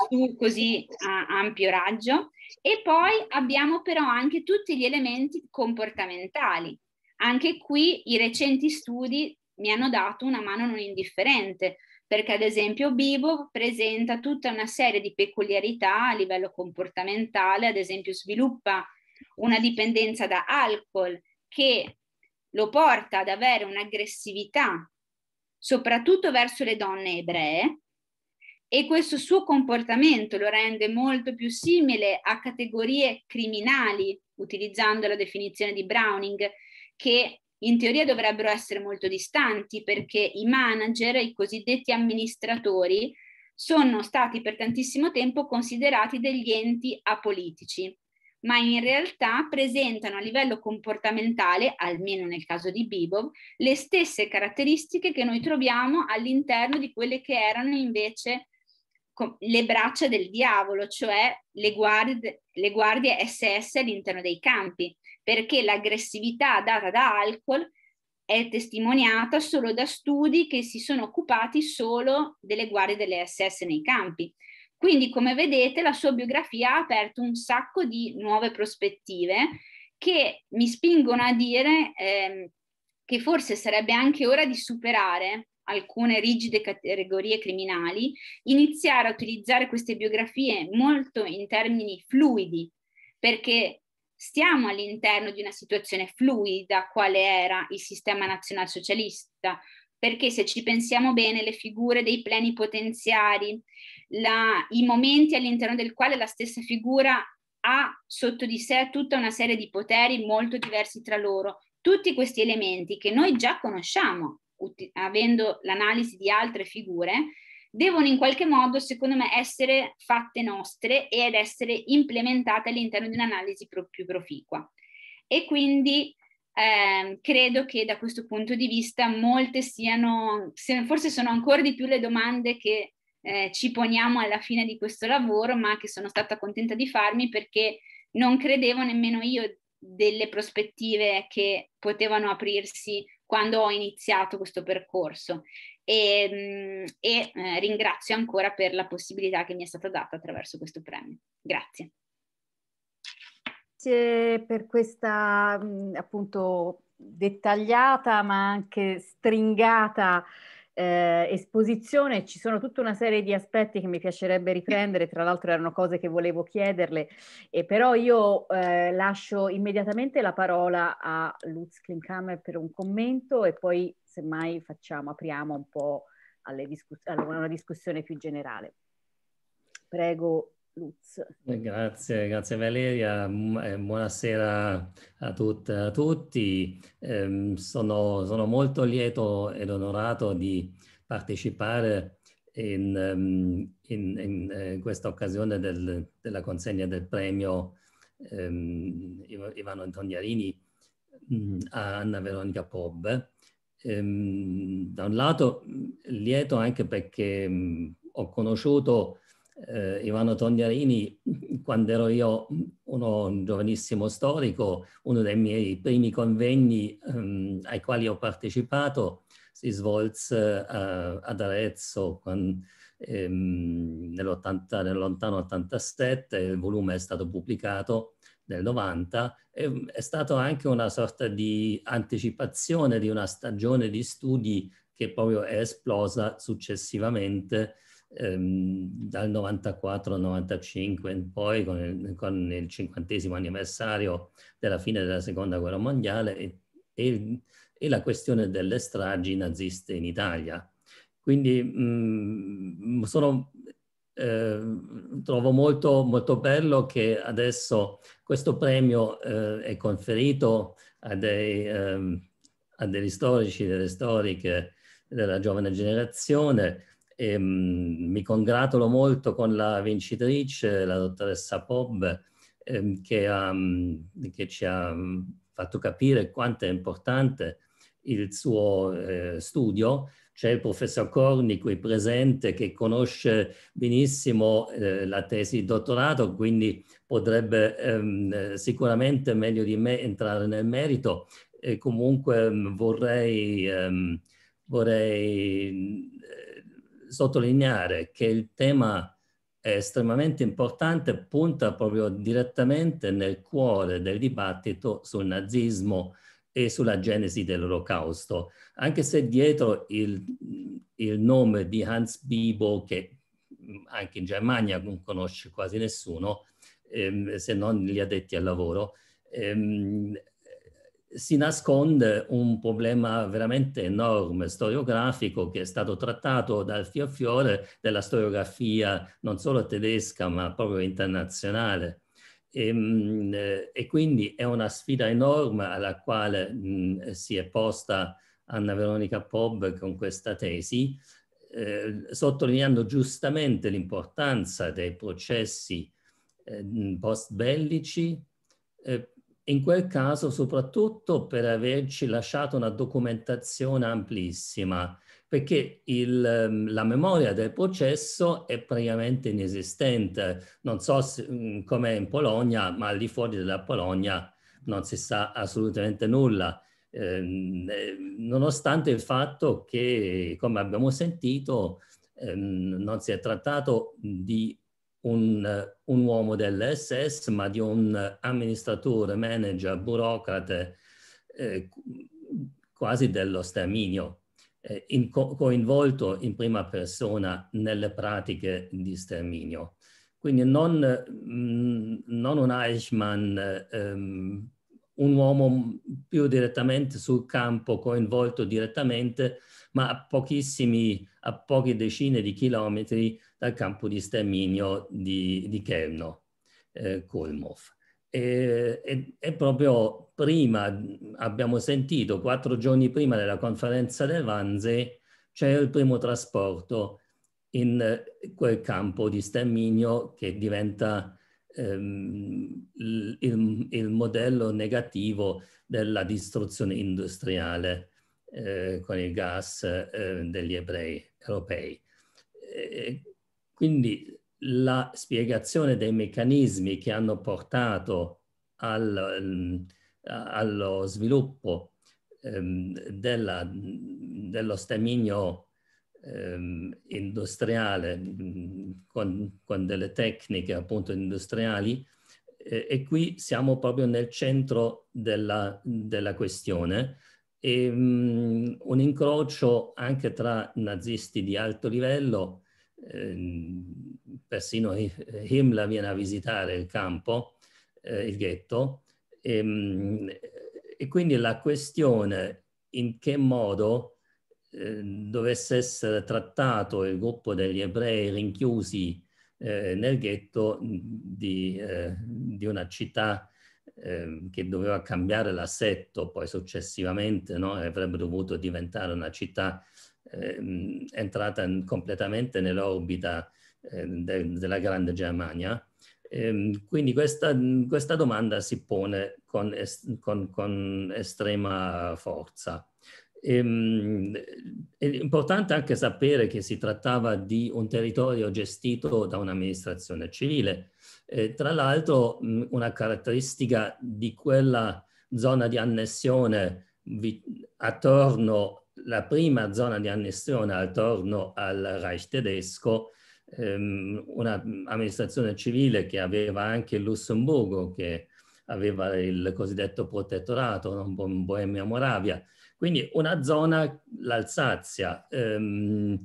su così ampio raggio e poi abbiamo però anche tutti gli elementi comportamentali. Anche qui i recenti studi mi hanno dato una mano non indifferente, perché ad esempio Bibo presenta tutta una serie di peculiarità a livello comportamentale, ad esempio sviluppa una dipendenza da alcol che lo porta ad avere un'aggressività soprattutto verso le donne ebree e questo suo comportamento lo rende molto più simile a categorie criminali, utilizzando la definizione di Browning, che in teoria dovrebbero essere molto distanti perché i manager, i cosiddetti amministratori, sono stati per tantissimo tempo considerati degli enti apolitici, ma in realtà presentano a livello comportamentale, almeno nel caso di Bibov, le stesse caratteristiche che noi troviamo all'interno di quelle che erano invece le braccia del diavolo, cioè le guardie, le guardie SS all'interno dei campi perché l'aggressività data da alcol è testimoniata solo da studi che si sono occupati solo delle guardie delle SS nei campi. Quindi, come vedete, la sua biografia ha aperto un sacco di nuove prospettive che mi spingono a dire eh, che forse sarebbe anche ora di superare alcune rigide categorie criminali, iniziare a utilizzare queste biografie molto in termini fluidi, perché stiamo all'interno di una situazione fluida quale era il sistema nazionalsocialista, perché se ci pensiamo bene le figure dei plenipotenziari, la, i momenti all'interno del quale la stessa figura ha sotto di sé tutta una serie di poteri molto diversi tra loro, tutti questi elementi che noi già conosciamo, ut- avendo l'analisi di altre figure, devono in qualche modo, secondo me, essere fatte nostre ed essere implementate all'interno di un'analisi pro- più proficua. E quindi eh, credo che da questo punto di vista molte siano, forse sono ancora di più le domande che eh, ci poniamo alla fine di questo lavoro, ma che sono stata contenta di farmi perché non credevo nemmeno io delle prospettive che potevano aprirsi quando ho iniziato questo percorso e, mm, e eh, ringrazio ancora per la possibilità che mi è stata data attraverso questo premio. Grazie. Grazie per questa mm, appunto dettagliata ma anche stringata eh, esposizione, ci sono tutta una serie di aspetti che mi piacerebbe riprendere, tra l'altro erano cose che volevo chiederle, e però io eh, lascio immediatamente la parola a Lutz Klinkhammer per un commento e poi semmai facciamo, apriamo un po' discuss- a una discussione più generale. Prego Lutz. Eh, grazie, grazie Valeria, mm, eh, buonasera a, tut, a tutti. Eh, sono, sono, molto lieto ed onorato di partecipare in, ehm, in, in eh, questa occasione del, della consegna del premio ehm, Ivano Antoniarini mm, a Anna Veronica Pob. Eh, da un lato mm, lieto anche perché ho conosciuto eh, Ivano Tognarini, quando ero io uno un giovanissimo storico, uno dei miei primi convegni ehm, ai quali ho partecipato si svolse eh, ad Arezzo con, ehm, nel, nel lontano 87, il volume è stato pubblicato nel 90, e, mm, è stato anche una sorta di anticipazione di una stagione di studi che proprio è esplosa successivamente ehm, dal 94 al 95 in poi, con il, con il, cinquantesimo anniversario della fine della seconda guerra mondiale, e, e, e la questione delle stragi naziste in Italia. Quindi mh, mm, sono, eh, trovo molto, molto bello che adesso questo premio eh, è conferito a, dei, eh, a degli storici, delle storiche della giovane generazione e, ehm, mh, mi congratulo molto con la vincitrice, la dottoressa Pob, ehm, che, ha, che, ci ha fatto capire quanto è importante il suo eh, studio. C'è il professor Corni qui presente che conosce benissimo eh, la tesi di dottorato, quindi potrebbe ehm, sicuramente meglio di me entrare nel merito. E comunque mh, vorrei, ehm, vorrei sottolineare che il tema è estremamente importante, punta proprio direttamente nel cuore del dibattito sul nazismo e sulla genesi dell'olocausto, anche se dietro il, il nome di Hans Bibo, che anche in Germania non conosce quasi nessuno, ehm, se non gli addetti al lavoro, ehm, si nasconde un problema veramente enorme storiografico che è stato trattato dal fio fiore della storiografia non solo tedesca ma proprio internazionale. E, ehm, eh, e quindi è una sfida enorme alla quale mh, si è posta Anna Veronica Pobb con questa tesi, eh, sottolineando giustamente l'importanza dei processi eh, post bellici eh, in quel caso soprattutto per averci lasciato una documentazione amplissima, perché il, ehm, la memoria del processo è praticamente inesistente. Non so mm, come in Polonia, ma al di fuori della Polonia non si sa assolutamente nulla. Ehm, eh, nonostante il fatto che, come abbiamo sentito, eh, non si è trattato di un, un uomo dell'SS, ma di un amministratore, manager, burocrate, eh, quasi dello sterminio, eh, in co coinvolto in prima persona nelle pratiche di sterminio. Quindi non, mh, mm, non un Eichmann, ehm, un uomo più direttamente sul campo, coinvolto direttamente, ma a pochissimi, a poche decine di chilometri al campo di sterminio di, di Kerno, eh, Kolmov. E, e, e, proprio prima, abbiamo sentito, quattro giorni prima della conferenza del Wannsee, c'è il primo trasporto in eh, quel campo di sterminio che diventa ehm, il, il, modello negativo della distruzione industriale eh, con il gas eh, degli ebrei europei. E, quindi la spiegazione dei meccanismi che hanno portato al, ehm, allo sviluppo ehm, della, dello sterminio ehm, industriale con, con, delle tecniche appunto industriali eh, e qui siamo proprio nel centro della, della questione e um, un incrocio anche tra nazisti di alto livello Ehm, persino Himmler viene a visitare il campo, eh, il ghetto, e, ehm, e, quindi la questione in che modo ehm, dovesse essere trattato il gruppo degli ebrei rinchiusi eh, nel ghetto di, eh, di una città che doveva cambiare l'assetto, poi successivamente no, avrebbe dovuto diventare una città eh, entrata completamente nell'orbita eh, de, della Grande Germania. Eh, quindi questa, questa, domanda si pone con, es, con, con estrema forza. Ehm, è importante anche sapere che si trattava di un territorio gestito da un'amministrazione civile. tra l'altro una caratteristica di quella zona di annessione vi, attorno la prima zona di annessione attorno al Reich tedesco, ehm, un'amministrazione civile che aveva anche il Lussemburgo, che aveva il cosiddetto protettorato, Boemia-Moravia. Quindi una zona, l'Alsazia, ehm,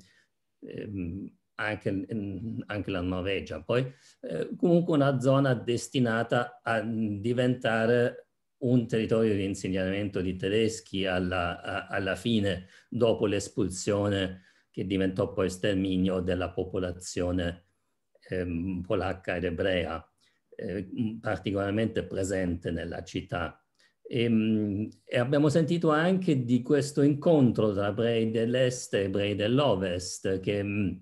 ehm, anche, ehm, anche, la Norvegia, poi eh, comunque una zona destinata a diventare un territorio di insegnamento di tedeschi alla, a, alla fine, dopo l'espulsione che diventò poi sterminio della popolazione ehm, polacca ed ebrea, eh, particolarmente presente nella città. E, ehm, e, abbiamo sentito anche di questo incontro tra ebrei dell'est e ebrei dell'ovest, che mm,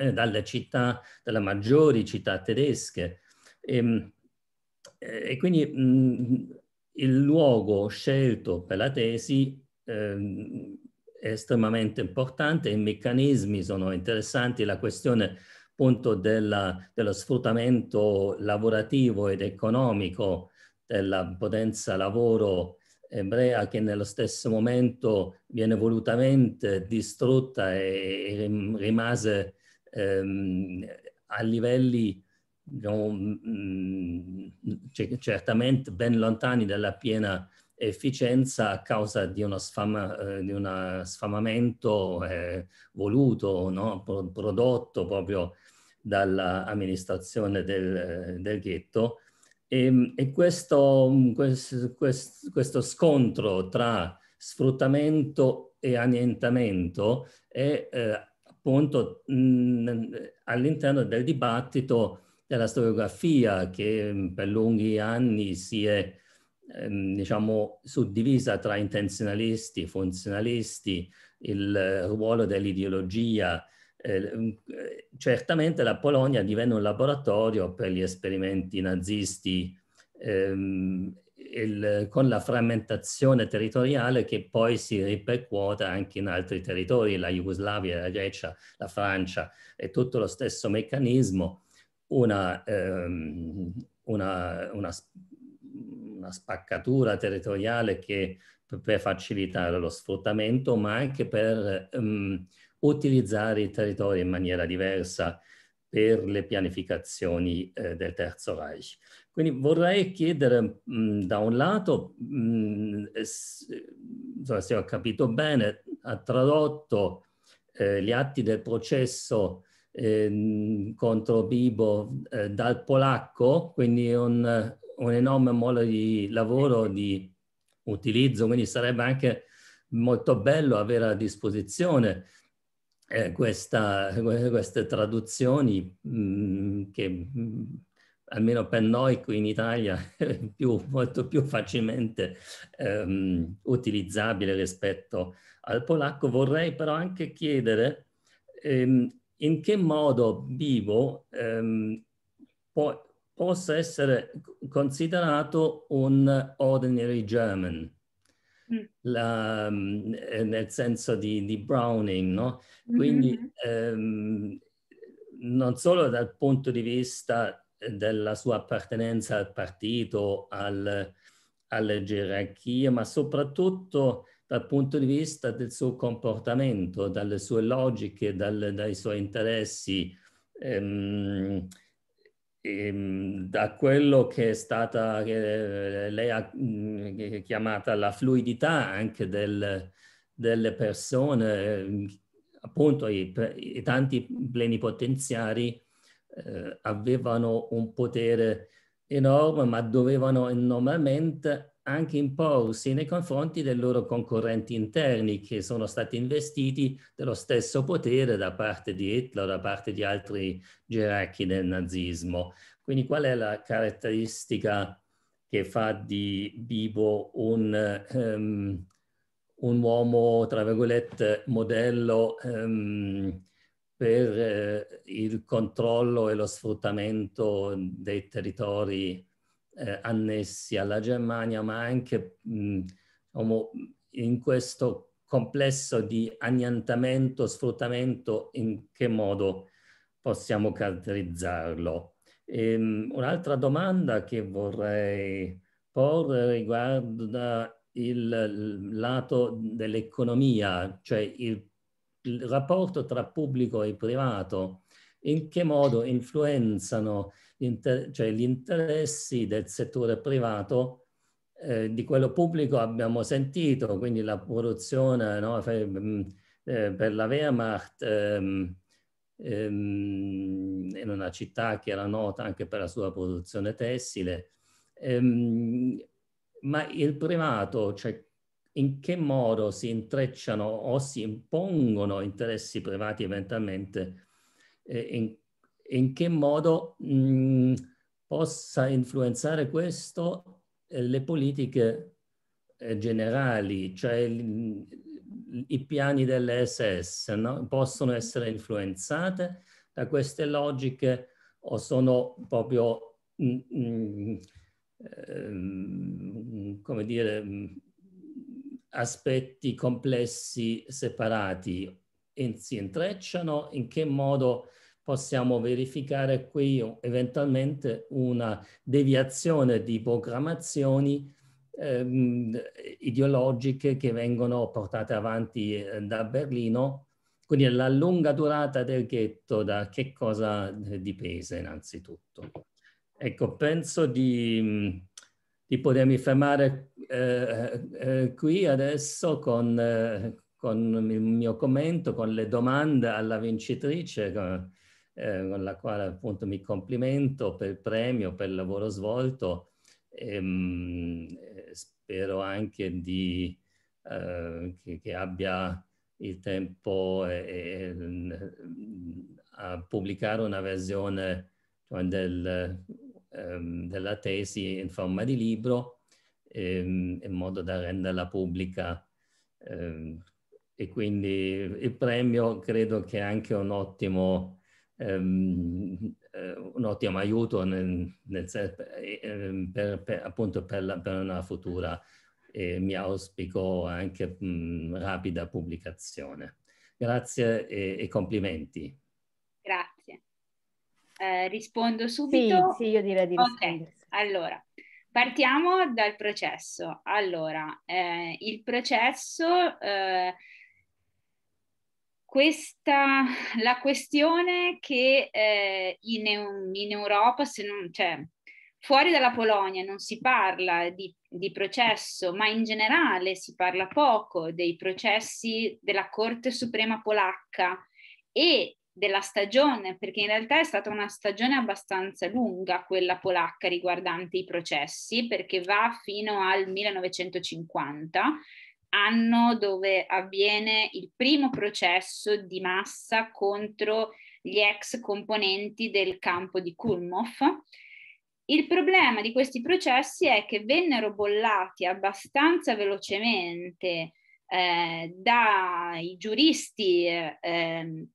eh, dalle città, dalle maggiori città tedesche. E, ehm, eh, e quindi mh, mm, il luogo scelto per la tesi eh, è estremamente importante, i meccanismi sono interessanti, la questione appunto della, dello sfruttamento lavorativo ed economico della potenza lavoro ebrea che nello stesso momento viene volutamente distrutta e, rimase ehm, a livelli diciamo, mm, mm, cioè, certamente ben lontani dalla piena efficienza a causa di, sfama, eh, di uno sfamamento eh, voluto, no? prodotto proprio dall'amministrazione del, eh, del ghetto. E, e questo, questo, questo, scontro tra sfruttamento e annientamento è eh, appunto mm, all'interno del dibattito della storiografia che mm, per lunghi anni si è ehm, diciamo, suddivisa tra intenzionalisti, e funzionalisti, il ruolo dell'ideologia. Eh, mm, eh, certamente la Polonia divenne un laboratorio per gli esperimenti nazisti ehm, con la frammentazione territoriale che poi si ripercuote anche in altri territori, la Jugoslavia, la Grecia, la Francia, è tutto lo stesso meccanismo una, ehm, una, una, una spaccatura territoriale che per facilitare lo sfruttamento, ma anche per um, utilizzare i territori in maniera diversa per le pianificazioni eh, del Terzo Reich. Quindi vorrei chiedere, mh, da un lato, mh, se, se ho capito bene, ha tradotto eh, gli atti del processo Ehm, contro Bibo eh, dal polacco, quindi un, un enorme molo di lavoro, di utilizzo, quindi sarebbe anche molto bello avere a disposizione eh, questa, queste traduzioni mh, mm, che mh, mm, almeno per noi qui in Italia è più, molto più facilmente ehm, utilizzabile rispetto al polacco. Vorrei però anche chiedere ehm, in che modo vivo ehm, po possa essere considerato un ordinary German. Mm. La, mm, eh, nel senso di, di Browning, no? Quindi mm -hmm. ehm, non solo dal punto di vista della sua appartenenza al partito, al, alle gerarchie, ma soprattutto dal punto di vista del suo comportamento, dalle sue logiche, dal, dai suoi interessi, ehm, ehm, da quello che è stata, che eh, lei ha mh, mm, chiamata la fluidità anche del, delle persone, eh, appunto i, i tanti plenipotenziari eh, avevano un potere enorme, ma dovevano normalmente anche imporsi nei confronti dei loro concorrenti interni che sono stati investiti dello stesso potere da parte di Hitler, da parte di altri gerarchi del nazismo. Quindi qual è la caratteristica che fa di Bibo un, um, un uomo, tra virgolette, modello um, per eh, il controllo e lo sfruttamento dei territori eh, annessi alla Germania, ma anche mh, mm, diciamo, in questo complesso di annientamento, sfruttamento, in che modo possiamo caratterizzarlo. Ehm, un'altra domanda che vorrei porre riguarda il lato dell'economia, cioè il, il, rapporto tra pubblico e privato, in che modo influenzano inter- cioè gli interessi del settore privato eh, di quello pubblico abbiamo sentito, quindi la produzione no, mm, eh, per la Wehrmacht ehm, ehm, in una città che era nota anche per la sua produzione tessile, ehm, ma il privato, cioè in che modo si intrecciano o si impongono interessi privati eventualmente eh, in e in che modo mh, mm, possa influenzare questo eh, le politiche eh, generali, cioè l, i piani dell'SS, no? possono essere influenzate da queste logiche o sono proprio, mh, mm, mh, mm, ehm, come dire, aspetti complessi separati si intrecciano, in che modo possiamo verificare qui eventualmente una deviazione di programmazioni ehm, ideologiche che vengono portate avanti eh, da Berlino. Quindi la lunga durata del ghetto da che cosa eh, dipese innanzitutto? Ecco, penso di, di potermi fermare eh, eh, qui adesso con, eh, con, il mio commento, con le domande alla vincitrice eh, eh, con la quale appunto mi complimento per il premio, per il lavoro svolto. E, ehm, eh, spero anche di, eh, che, che, abbia il tempo e, e, a pubblicare una versione cioè, del, ehm, della tesi in forma di libro ehm, in modo da renderla pubblica. Ehm, e quindi il premio credo che è anche un ottimo Ehm, eh, un ottimo aiuto nel, nel, eh, ehm, per, per, appunto per, la, per una futura e mi auspico anche mh, rapida pubblicazione. Grazie e, e complimenti. Grazie. Eh, rispondo subito. Sì, sì, io direi di rispondere. Okay. Allora, partiamo dal processo. Allora, eh, il processo eh, questa, la questione che eh, in, in, Europa, se non, cioè, fuori dalla Polonia non si parla di, di, processo, ma in generale si parla poco dei processi della Corte Suprema polacca e della stagione, perché in realtà è stata una stagione abbastanza lunga quella polacca riguardante i processi, perché va fino al 1950 anno dove avviene il primo processo di massa contro gli ex componenti del campo di Kulmov. Il problema di questi processi è che vennero bollati abbastanza velocemente eh, dai giuristi eh, ehm,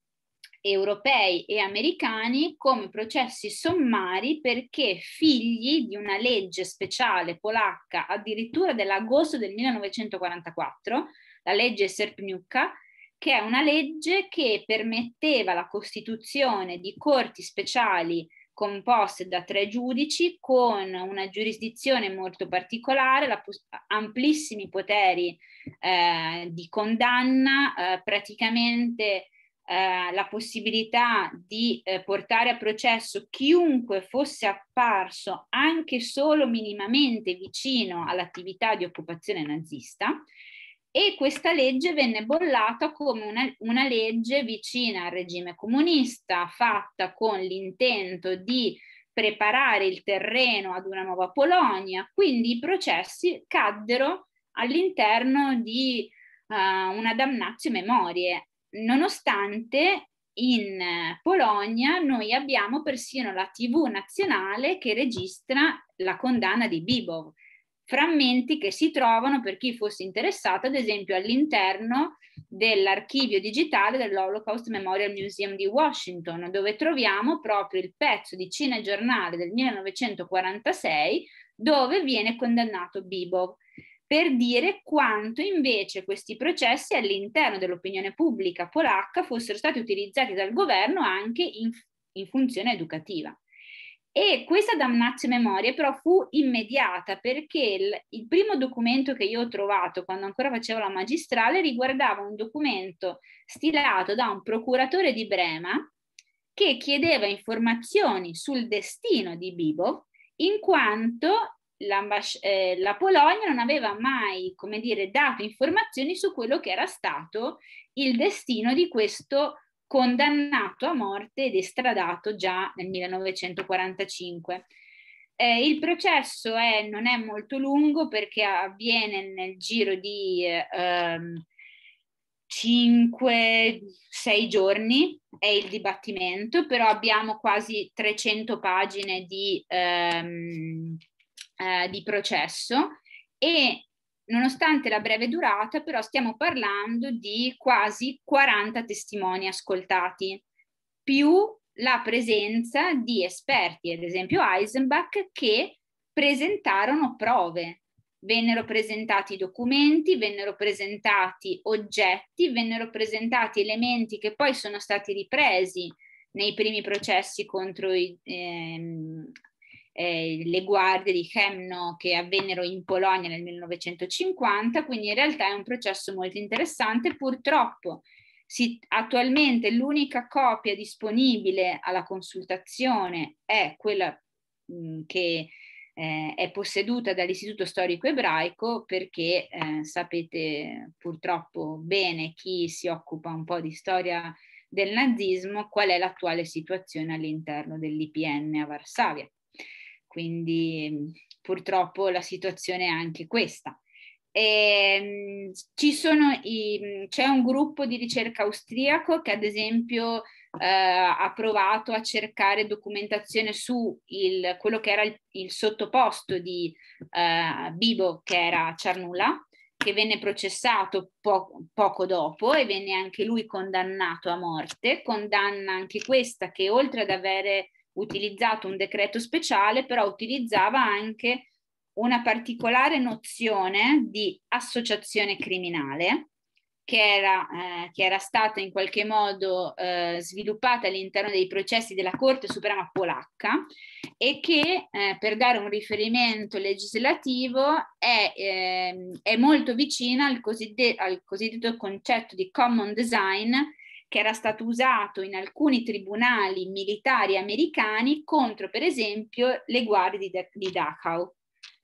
europei e americani come processi sommari perché figli di una legge speciale polacca, addirittura dell'agosto del 1944, la legge Serpniuka, che è una legge che permetteva la costituzione di corti speciali composte da tre giudici con una giurisdizione molto particolare, la, amplissimi poteri eh, di condanna, eh, praticamente eh, la possibilità di eh, portare a processo chiunque fosse apparso anche solo minimamente vicino all'attività di occupazione nazista e questa legge venne bollata come una, una legge vicina al regime comunista, fatta con l'intento di preparare il terreno ad una nuova Polonia, quindi i processi caddero all'interno di uh, una damnazio memorie, nonostante in eh, Polonia noi abbiamo persino la TV nazionale che registra la condanna di Bibov, frammenti che si trovano per chi fosse interessato, ad esempio, all'interno dell'archivio digitale dell'Holocaust Memorial Museum di Washington, dove troviamo proprio il pezzo di Cine del 1946 dove viene condannato Bibov per dire quanto invece questi processi all'interno dell'opinione pubblica polacca fossero stati utilizzati dal governo anche in, in funzione educativa. E questa damnazio memoria però fu immediata perché il, il, primo documento che io ho trovato quando ancora facevo la magistrale riguardava un documento stilato da un procuratore di Brema che chiedeva informazioni sul destino di Bibo in quanto eh, la Polonia non aveva mai, come dire, dato informazioni su quello che era stato il destino di questo condannato a morte ed estradato già nel 1945. Eh, il processo è, non è molto lungo perché avviene nel giro di eh, ehm, 5-6 giorni è il dibattimento, però abbiamo quasi 300 pagine di, ehm, eh, di processo e nonostante la breve durata però stiamo parlando di quasi 40 testimoni ascoltati più la presenza di esperti, ad esempio Eisenbach, che presentarono prove. Vennero presentati documenti, vennero presentati oggetti, vennero presentati elementi che poi sono stati ripresi nei primi processi contro i, ehm, eh, le guardie di Chemno che avvennero in Polonia nel 1950, quindi in realtà è un processo molto interessante. Purtroppo si, attualmente l'unica copia disponibile alla consultazione è quella mh, mm, che eh, è posseduta dall'Istituto Storico Ebraico perché eh, sapete purtroppo bene chi si occupa un po' di storia del nazismo qual è l'attuale situazione all'interno dell'IPN a Varsavia quindi purtroppo la situazione è anche questa. E, ehm, i, c'è un gruppo di ricerca austriaco che ad esempio eh, ha provato a cercare documentazione su il, quello che era il, il sottoposto di eh, Bibo, che era Ciarnula, che venne processato po- poco dopo e venne anche lui condannato a morte, condanna anche questa che oltre ad avere utilizzato un decreto speciale, però utilizzava anche una particolare nozione di associazione criminale che era, eh, che era stata in qualche modo eh, sviluppata all'interno dei processi della Corte Suprema polacca e che, eh, per dare un riferimento legislativo, è, ehm, è molto vicina al, cosiddetto, al cosiddetto concetto di common design che era stato usato in alcuni tribunali militari americani contro, per esempio, le guardie di, di Dachau.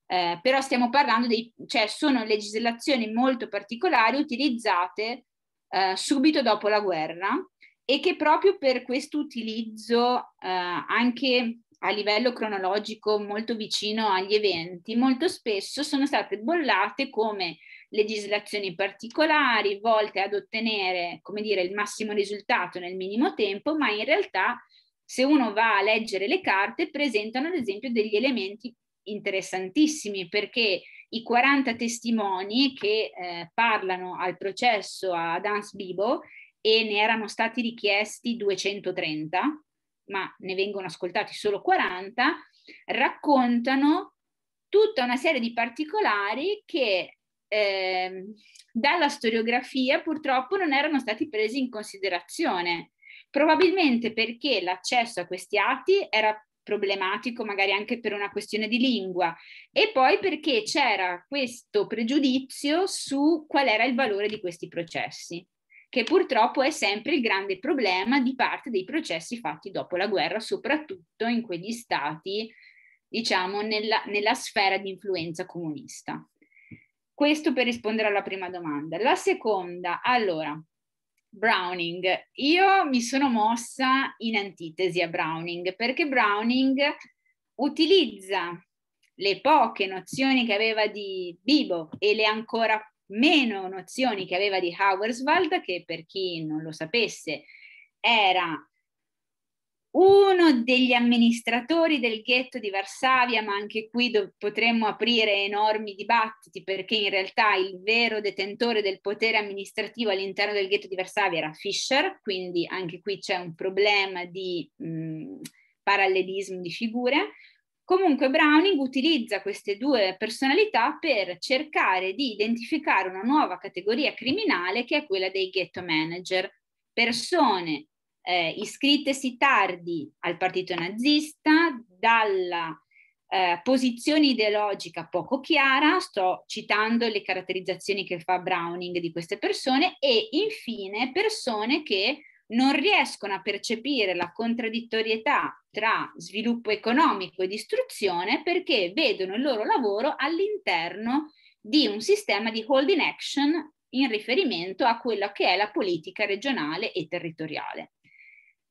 Eh, però stiamo parlando di, cioè sono legislazioni molto particolari utilizzate eh, subito dopo la guerra e che proprio per questo utilizzo eh, anche a livello cronologico molto vicino agli eventi, molto spesso sono state bollate come legislazioni particolari volte ad ottenere, come dire, il massimo risultato nel minimo tempo, ma in realtà se uno va a leggere le carte presentano ad esempio degli elementi interessantissimi perché i 40 testimoni che eh, parlano al processo ad Hans Bibo e ne erano stati richiesti 230, ma ne vengono ascoltati solo 40, raccontano tutta una serie di particolari che eh, dalla storiografia purtroppo non erano stati presi in considerazione, probabilmente perché l'accesso a questi atti era problematico magari anche per una questione di lingua e poi perché c'era questo pregiudizio su qual era il valore di questi processi che purtroppo è sempre il grande problema di parte dei processi fatti dopo la guerra, soprattutto in quegli stati, diciamo, nella, nella sfera di influenza comunista. Questo per rispondere alla prima domanda. La seconda, allora, Browning. Io mi sono mossa in antitesi a Browning perché Browning utilizza le poche nozioni che aveva di Bibo e le ancora meno nozioni che aveva di Hauerswald, che per chi non lo sapesse era uno degli amministratori del ghetto di Varsavia, ma anche qui potremmo aprire enormi dibattiti perché in realtà il vero detentore del potere amministrativo all'interno del ghetto di Varsavia era Fischer, quindi anche qui c'è un problema di mh, parallelismo di figure. Comunque Browning utilizza queste due personalità per cercare di identificare una nuova categoria criminale che è quella dei ghetto manager, persone eh, iscrittesi tardi al partito nazista, dalla eh, posizione ideologica poco chiara, sto citando le caratterizzazioni che fa Browning di queste persone, e infine persone che non riescono a percepire la contraddittorietà tra sviluppo economico e distruzione perché vedono il loro lavoro all'interno di un sistema di holding action in riferimento a quella che è la politica regionale e territoriale.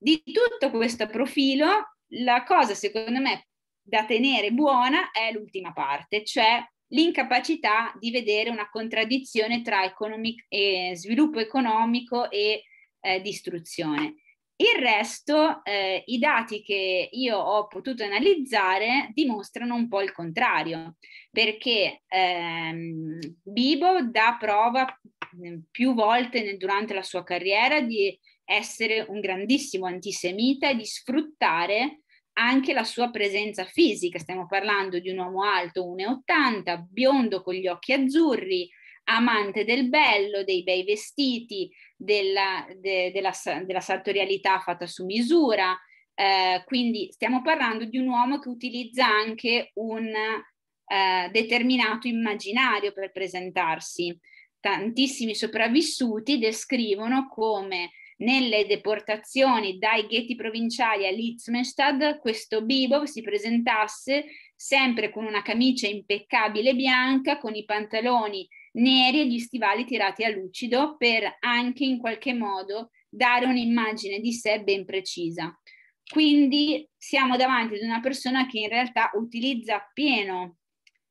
Di tutto questo profilo, la cosa secondo me da tenere buona è l'ultima parte, cioè l'incapacità di vedere una contraddizione tra economic- eh, sviluppo economico e eh, distruzione. Il resto, eh, i dati che io ho potuto analizzare dimostrano un po' il contrario, perché ehm, Bibo dà prova mm, più volte nel, durante la sua carriera di essere un grandissimo antisemita e di sfruttare anche la sua presenza fisica. Stiamo parlando di un uomo alto 1,80, biondo con gli occhi azzurri, amante del bello, dei bei vestiti, della, de, della, della sartorialità fatta su misura. Eh, quindi stiamo parlando di un uomo che utilizza anche un eh, determinato immaginario per presentarsi. Tantissimi sopravvissuti descrivono come nelle deportazioni dai ghetti provinciali a Litzmenstadt, questo bibo si presentasse sempre con una camicia impeccabile bianca, con i pantaloni neri e gli stivali tirati a lucido, per anche in qualche modo dare un'immagine di sé ben precisa. Quindi siamo davanti ad una persona che in realtà utilizza appieno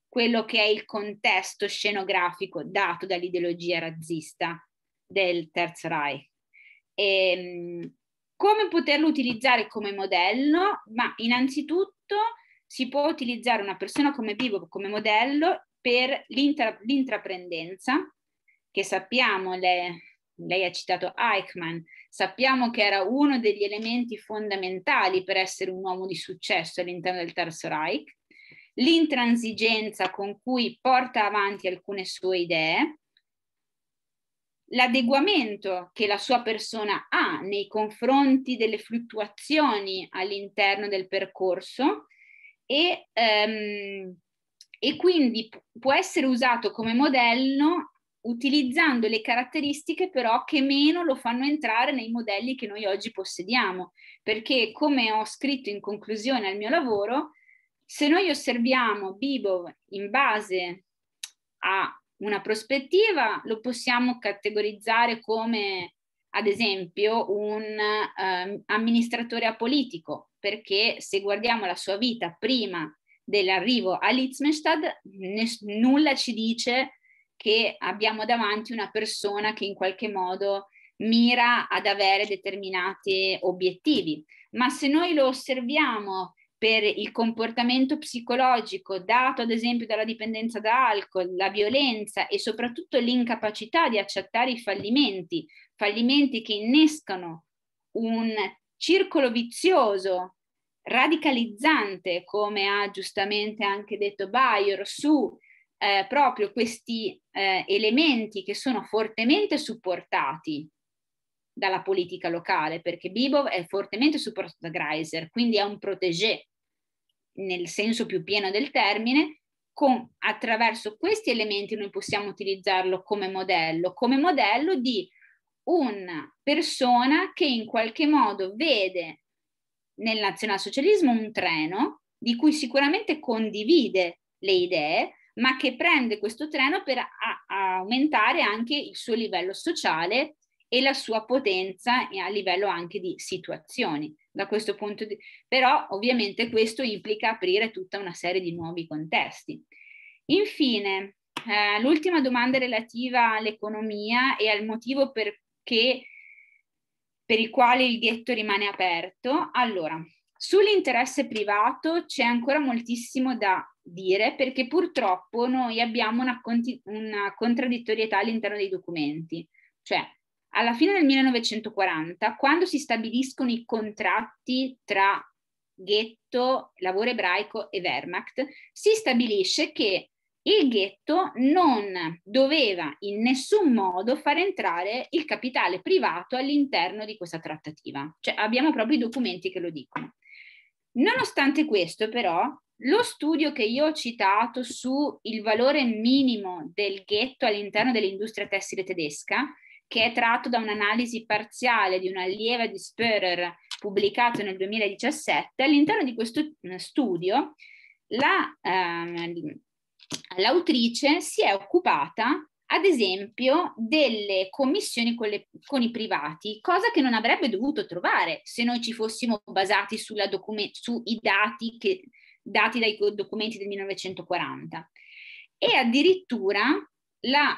quello che è il contesto scenografico dato dall'ideologia razzista del Terzo Reich. E, ehm, come poterlo utilizzare come modello? Ma innanzitutto si può utilizzare una persona come vivo, come modello per l'intra, l'intraprendenza, che sappiamo, le, lei ha citato Eichmann, sappiamo che era uno degli elementi fondamentali per essere un uomo di successo all'interno del Terzo Reich, l'intransigenza con cui porta avanti alcune sue idee l'adeguamento che la sua persona ha nei confronti delle fluttuazioni all'interno del percorso e, ehm, e quindi può essere usato come modello utilizzando le caratteristiche però che meno lo fanno entrare nei modelli che noi oggi possediamo, perché come ho scritto in conclusione al mio lavoro, se noi osserviamo Bibov in base a una prospettiva, lo possiamo categorizzare come ad esempio un eh, amministratore apolitico, perché se guardiamo la sua vita prima dell'arrivo a Liechtenstein, ness- nulla ci dice che abbiamo davanti una persona che in qualche modo mira ad avere determinati obiettivi. Ma se noi lo osserviamo per il comportamento psicologico dato ad esempio dalla dipendenza da alcol, la violenza e soprattutto l'incapacità di accettare i fallimenti, fallimenti che innescano un circolo vizioso radicalizzante, come ha giustamente anche detto Bayer, su eh, proprio questi eh, elementi che sono fortemente supportati dalla politica locale, perché Bibov è fortemente supportato da Greiser, quindi è un protégé nel senso più pieno del termine, con, attraverso questi elementi noi possiamo utilizzarlo come modello, come modello di una persona che in qualche modo vede nel nazionalsocialismo un treno di cui sicuramente condivide le idee, ma che prende questo treno per a- aumentare anche il suo livello sociale e la sua potenza eh, a livello anche di situazioni. Da questo punto di... Però ovviamente questo implica aprire tutta una serie di nuovi contesti. Infine, eh, l'ultima domanda relativa all'economia e al motivo perché, per il quale il ghetto rimane aperto. Allora, sull'interesse privato c'è ancora moltissimo da dire perché purtroppo noi abbiamo una, conti- una contraddittorietà all'interno dei documenti. Cioè, alla fine del 1940, quando si stabiliscono i contratti tra ghetto, lavoro ebraico e Wehrmacht, si stabilisce che il ghetto non doveva in nessun modo far entrare il capitale privato all'interno di questa trattativa. Cioè abbiamo proprio i documenti che lo dicono. Nonostante questo, però, lo studio che io ho citato sul valore minimo del ghetto all'interno dell'industria tessile tedesca che è tratto da un'analisi parziale di una lieva di Spurrer pubblicato nel 2017. All'interno di questo eh, studio la, ehm, l'autrice si è occupata ad esempio delle commissioni con, le, con, i privati, cosa che non avrebbe dovuto trovare se noi ci fossimo basati document- sui dati che, dati dai documenti del 1940. E addirittura la,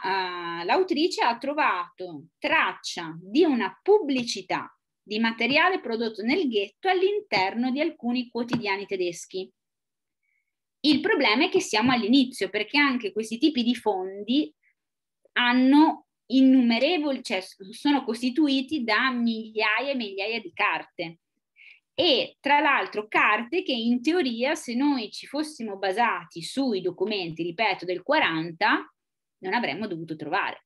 uh, l'autrice ha trovato traccia di una pubblicità di materiale prodotto nel ghetto all'interno di alcuni quotidiani tedeschi. Il problema è che siamo all'inizio perché anche questi tipi di fondi hanno innumerevoli, cioè sono costituiti da migliaia e migliaia di carte. E tra l'altro carte che in teoria se noi ci fossimo basati sui documenti, ripeto, del 40, non avremmo dovuto trovare.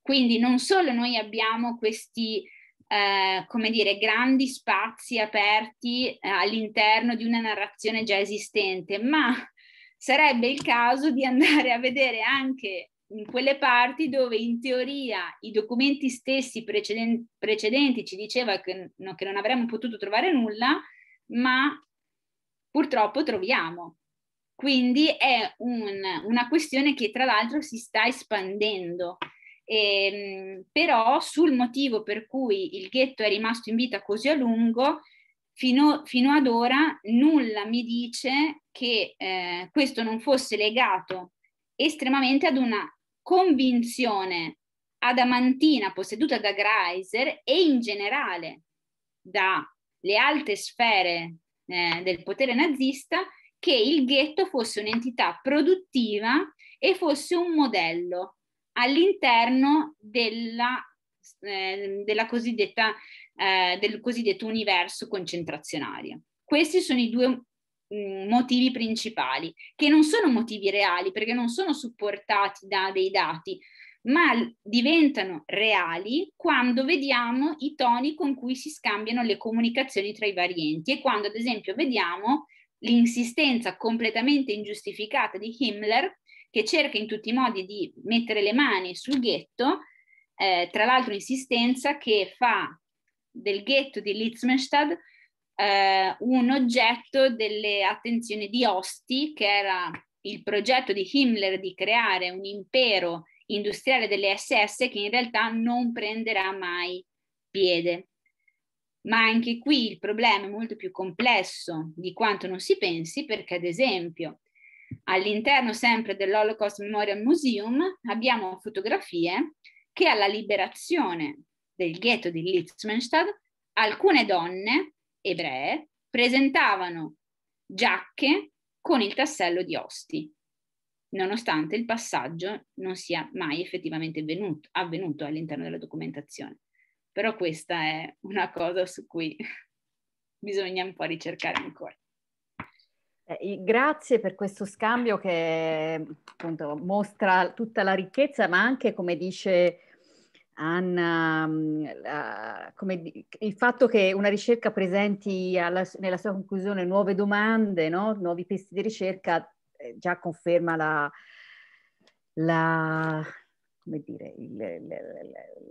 Quindi non solo noi abbiamo questi, eh, come dire, grandi spazi aperti eh, all'interno di una narrazione già esistente, ma sarebbe il caso di andare a vedere anche in quelle parti dove in teoria i documenti stessi precedenti, precedenti ci dicevano che, no, che non avremmo potuto trovare nulla, ma purtroppo troviamo. Quindi è un, una questione che tra l'altro si sta espandendo. E, ehm, però sul motivo per cui il ghetto è rimasto in vita così a lungo, fino, fino ad ora nulla mi dice che eh, questo non fosse legato estremamente ad una convinzione adamantina posseduta da Greiser e in generale dalle alte sfere eh, del potere nazista che il ghetto fosse un'entità produttiva e fosse un modello all'interno della, eh, della cosiddetta, eh, del cosiddetto universo concentrazionario. Questi sono i due mm, motivi principali, che non sono motivi reali perché non sono supportati da dei dati, ma diventano reali quando vediamo i toni con cui si scambiano le comunicazioni tra i vari enti e quando ad esempio vediamo l'insistenza completamente ingiustificata di Himmler che cerca in tutti i modi di mettere le mani sul ghetto, eh, tra l'altro insistenza che fa del ghetto di Litzmenstadt eh, un oggetto delle attenzioni di Osti, che era il progetto di Himmler di creare un impero industriale delle SS che in realtà non prenderà mai piede. Ma anche qui il problema è molto più complesso di quanto non si pensi perché, ad esempio, all'interno sempre dell'Holocaust Memorial Museum abbiamo fotografie che alla liberazione del ghetto di Litzmannstadt alcune donne ebree presentavano giacche con il tassello di osti, nonostante il passaggio non sia mai effettivamente venuto, avvenuto all'interno della documentazione però questa è una cosa su cui bisogna un po' ricercare ancora. Eh, grazie per questo scambio che appunto, mostra tutta la ricchezza, ma anche come dice Anna, mm, la, come, il fatto che una ricerca presenti alla, nella sua conclusione nuove domande, no? nuovi pezzi di ricerca, eh, già conferma la, la, come dire, il, il,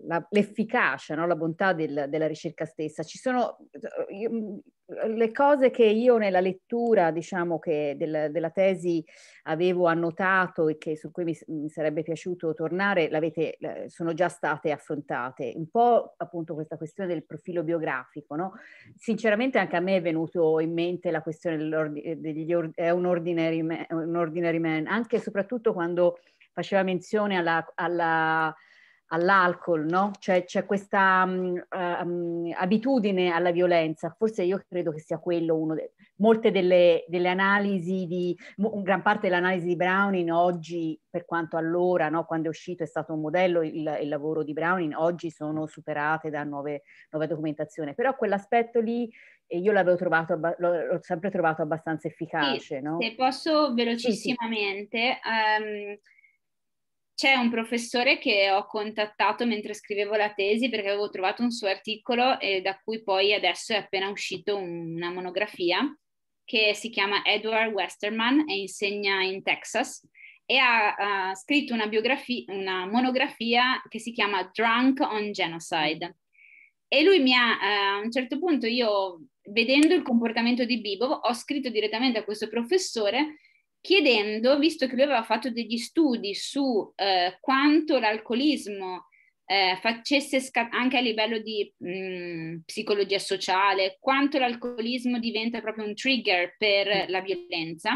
la, l'efficacia, no? la bontà del, della ricerca stessa. Ci sono eh, io, mm, le cose che io nella lettura, diciamo, che del, della tesi avevo annotato e che, su cui mi, mi sarebbe piaciuto tornare, sono già state affrontate. Un po' appunto questa questione del profilo biografico, no? Sinceramente anche a me è venuto in mente la questione degli, è un ordinary man, un ordinary man anche e soprattutto quando faceva menzione all'alcol, no? Cioè c'è questa um, um, abitudine alla violenza, forse io credo che sia quello uno de- molte delle, delle analisi di, gran parte dell'analisi di Browning oggi, per quanto allora, no, quando è uscito è stato un modello il, il lavoro di Browning, oggi sono superate da nuove, nuove documentazioni, però quell'aspetto lì io l'avevo trovato, l'ho sempre trovato abbastanza efficace. Sì, no? Se posso velocissimamente... Sì, sì. Um, c'è un professore che ho contattato mentre scrivevo la tesi perché avevo trovato un suo articolo e eh, da cui poi adesso è appena uscito una monografia che si chiama Edward Westerman e insegna in Texas e ha uh, scritto una, una, monografia che si chiama Drunk on Genocide. E lui mi ha, uh, a un certo punto io, vedendo il comportamento di Bibo, ho scritto direttamente a questo professore chiedendo, visto che lui aveva fatto degli studi su eh, quanto l'alcolismo eh, facesse sca- anche a livello di mh, mm, psicologia sociale, quanto l'alcolismo diventa proprio un trigger per la violenza.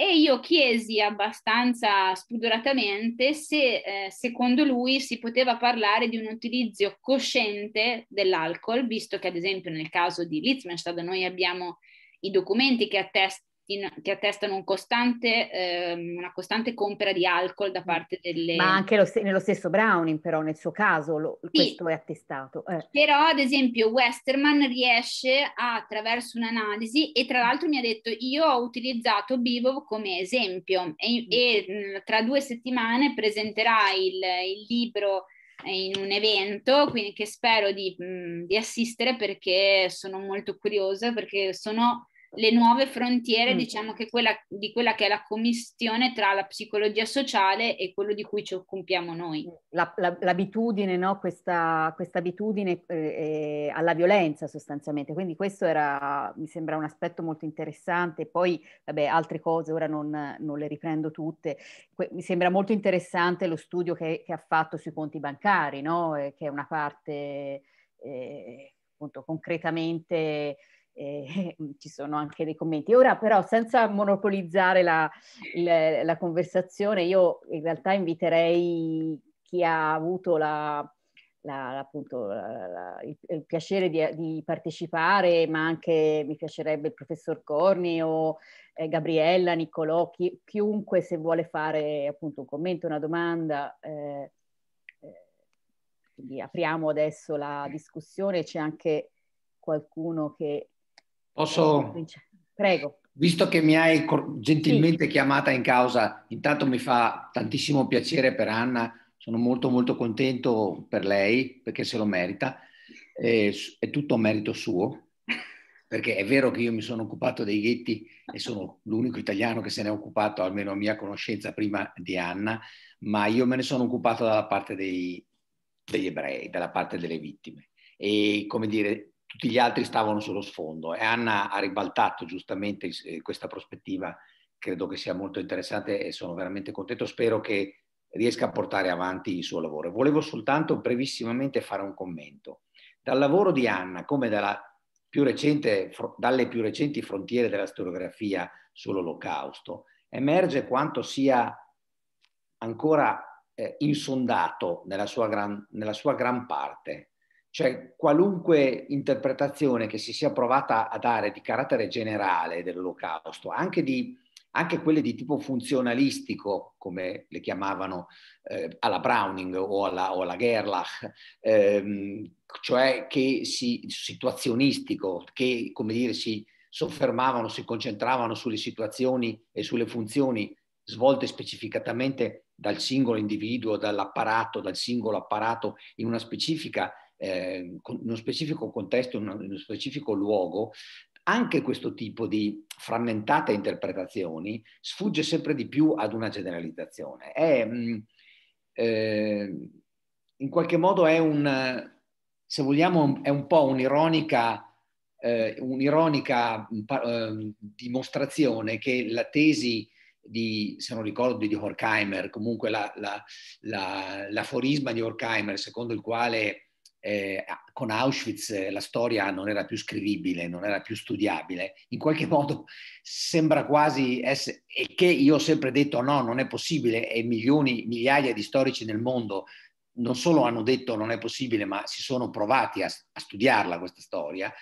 E io chiesi abbastanza spudoratamente se eh, secondo lui si poteva parlare di un utilizzo cosciente dell'alcol, visto che ad esempio nel caso di Litzmanstad noi abbiamo i documenti che attestano che attestano un costante, ehm, una costante compra di alcol da mm. parte delle... Ma anche lo, nello stesso Browning però, nel suo caso, lo, sì. questo è attestato. Eh. Però ad esempio Westerman riesce a, attraverso un'analisi e tra mm. l'altro mi ha detto io ho utilizzato Bivov come esempio e, mm. e tra due settimane presenterà il, il libro eh, in un evento quindi che spero di, di assistere perché sono molto curiosa perché sono le nuove frontiere, mm. diciamo che quella, di quella che è la commistione tra la psicologia sociale e quello di cui ci occupiamo noi. Mm, la, la, l'abitudine, no? questa, abitudine eh, eh, alla violenza sostanzialmente, quindi questo era, mi sembra un aspetto molto interessante, poi vabbè, altre cose, ora non, non le riprendo tutte, que- mi sembra molto interessante lo studio che, che ha fatto sui conti bancari, no? eh, che è una parte eh, appunto concretamente eh, ci sono anche dei commenti. Ora però senza monopolizzare la, la, la conversazione, io in realtà inviterei chi ha avuto la, la, appunto, la, la, il, il, piacere di, di, partecipare, ma anche mi piacerebbe il professor Corni o eh, Gabriella, Niccolò, chi, chiunque se vuole fare appunto un commento, una domanda. Eh, eh quindi apriamo adesso la discussione, c'è anche qualcuno che Posso? Prego. Visto che mi hai gentilmente sì. chiamata in causa, intanto mi fa tantissimo piacere per Anna, sono molto molto contento per lei perché se lo merita, è, è tutto merito suo, perché è vero che io mi sono occupato dei ghetti e sono l'unico italiano che se ne è occupato, almeno a mia conoscenza, prima di Anna, ma io me ne sono occupato dalla parte dei, degli ebrei, dalla parte delle vittime. E come dire, tutti gli altri stavano sullo sfondo e Anna ha ribaltato giustamente eh, questa prospettiva, credo che sia molto interessante e sono veramente contento, spero che riesca a portare avanti il suo lavoro. Volevo soltanto brevissimamente fare un commento. Dal lavoro di Anna, come più recente, dalle più recenti frontiere della storiografia sull'olocausto, emerge quanto sia ancora eh, insondato nella sua, gran, nella sua gran parte cioè, qualunque interpretazione che si sia provata a dare di carattere generale dell'olocausto, anche, di, anche quelle di tipo funzionalistico, come le chiamavano eh, alla Browning o alla, o alla Gerlach, ehm, cioè che si, situazionistico, che come dire si soffermavano, si concentravano sulle situazioni e sulle funzioni svolte specificatamente dal singolo individuo, dall'apparato, dal singolo apparato in una specifica eh, in uno specifico contesto, in uno specifico luogo, anche questo tipo di frammentate interpretazioni sfugge sempre di più ad una generalizzazione. È, mh, mm, eh, in qualche modo è un, se vogliamo, è un po' un'ironica eh, un'ironica eh, dimostrazione che la tesi di, se non ricordo, di Horkheimer, comunque la, la, la, l'aforisma di Horkheimer, secondo il quale eh, con Auschwitz eh, la storia non era più scrivibile, non era più studiabile, in qualche modo sembra quasi essere, e che io ho sempre detto no, non è possibile, e milioni, migliaia di storici nel mondo non solo hanno detto non è possibile, ma si sono provati a, a studiarla questa storia,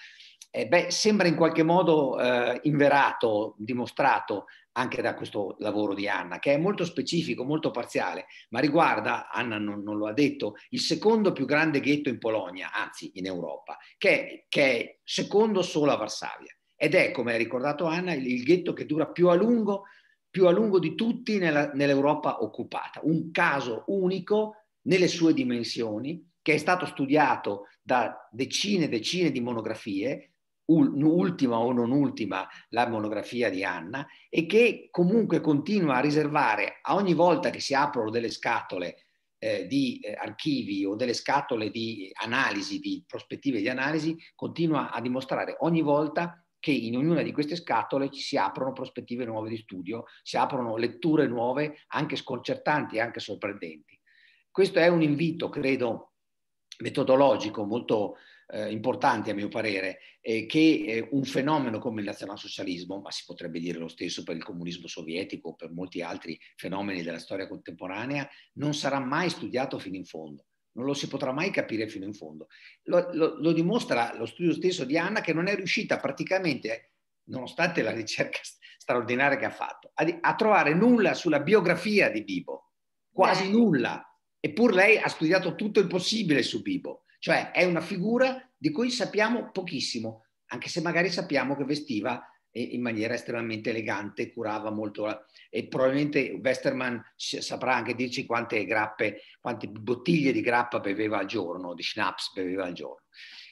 eh, beh, sembra in qualche modo eh, inverato, dimostrato anche da questo lavoro di Anna, che è molto specifico, molto parziale, ma riguarda, Anna non, non lo ha detto, il secondo più grande ghetto in Polonia, anzi in Europa, che, che è secondo solo a Varsavia. Ed è, come ha ricordato Anna, il, il ghetto che dura più a lungo, più a lungo di tutti nella, nell'Europa occupata. Un caso unico nelle sue dimensioni, che è stato studiato da decine e decine di monografie, ultima o non ultima la monografia di Anna e che comunque continua a riservare a ogni volta che si aprono delle scatole eh, di eh, archivi o delle scatole di analisi, di prospettive di analisi, continua a dimostrare ogni volta che in ognuna di queste scatole ci si aprono prospettive nuove di studio, si aprono letture nuove, anche sconcertanti e anche sorprendenti. Questo è un invito, credo, metodologico molto eh, importanti a mio parere, eh, che eh, un fenomeno come il nazionalsocialismo, ma si potrebbe dire lo stesso per il comunismo sovietico o per molti altri fenomeni della storia contemporanea, non sarà mai studiato fino in fondo non lo si potrà mai capire fino in fondo. Lo, lo, lo, dimostra lo studio stesso di Anna che non è riuscita praticamente, nonostante la ricerca straordinaria che ha fatto, a, a trovare nulla sulla biografia di Bibo, quasi Beh. nulla. Eppure lei ha studiato tutto il possibile su Bibo. Cioè è una figura di cui sappiamo pochissimo, anche se magari sappiamo che vestiva in maniera estremamente elegante, curava molto e probabilmente Westerman saprà anche dirci quante grappe, quante bottiglie di grappa beveva al giorno, di schnapps beveva al giorno.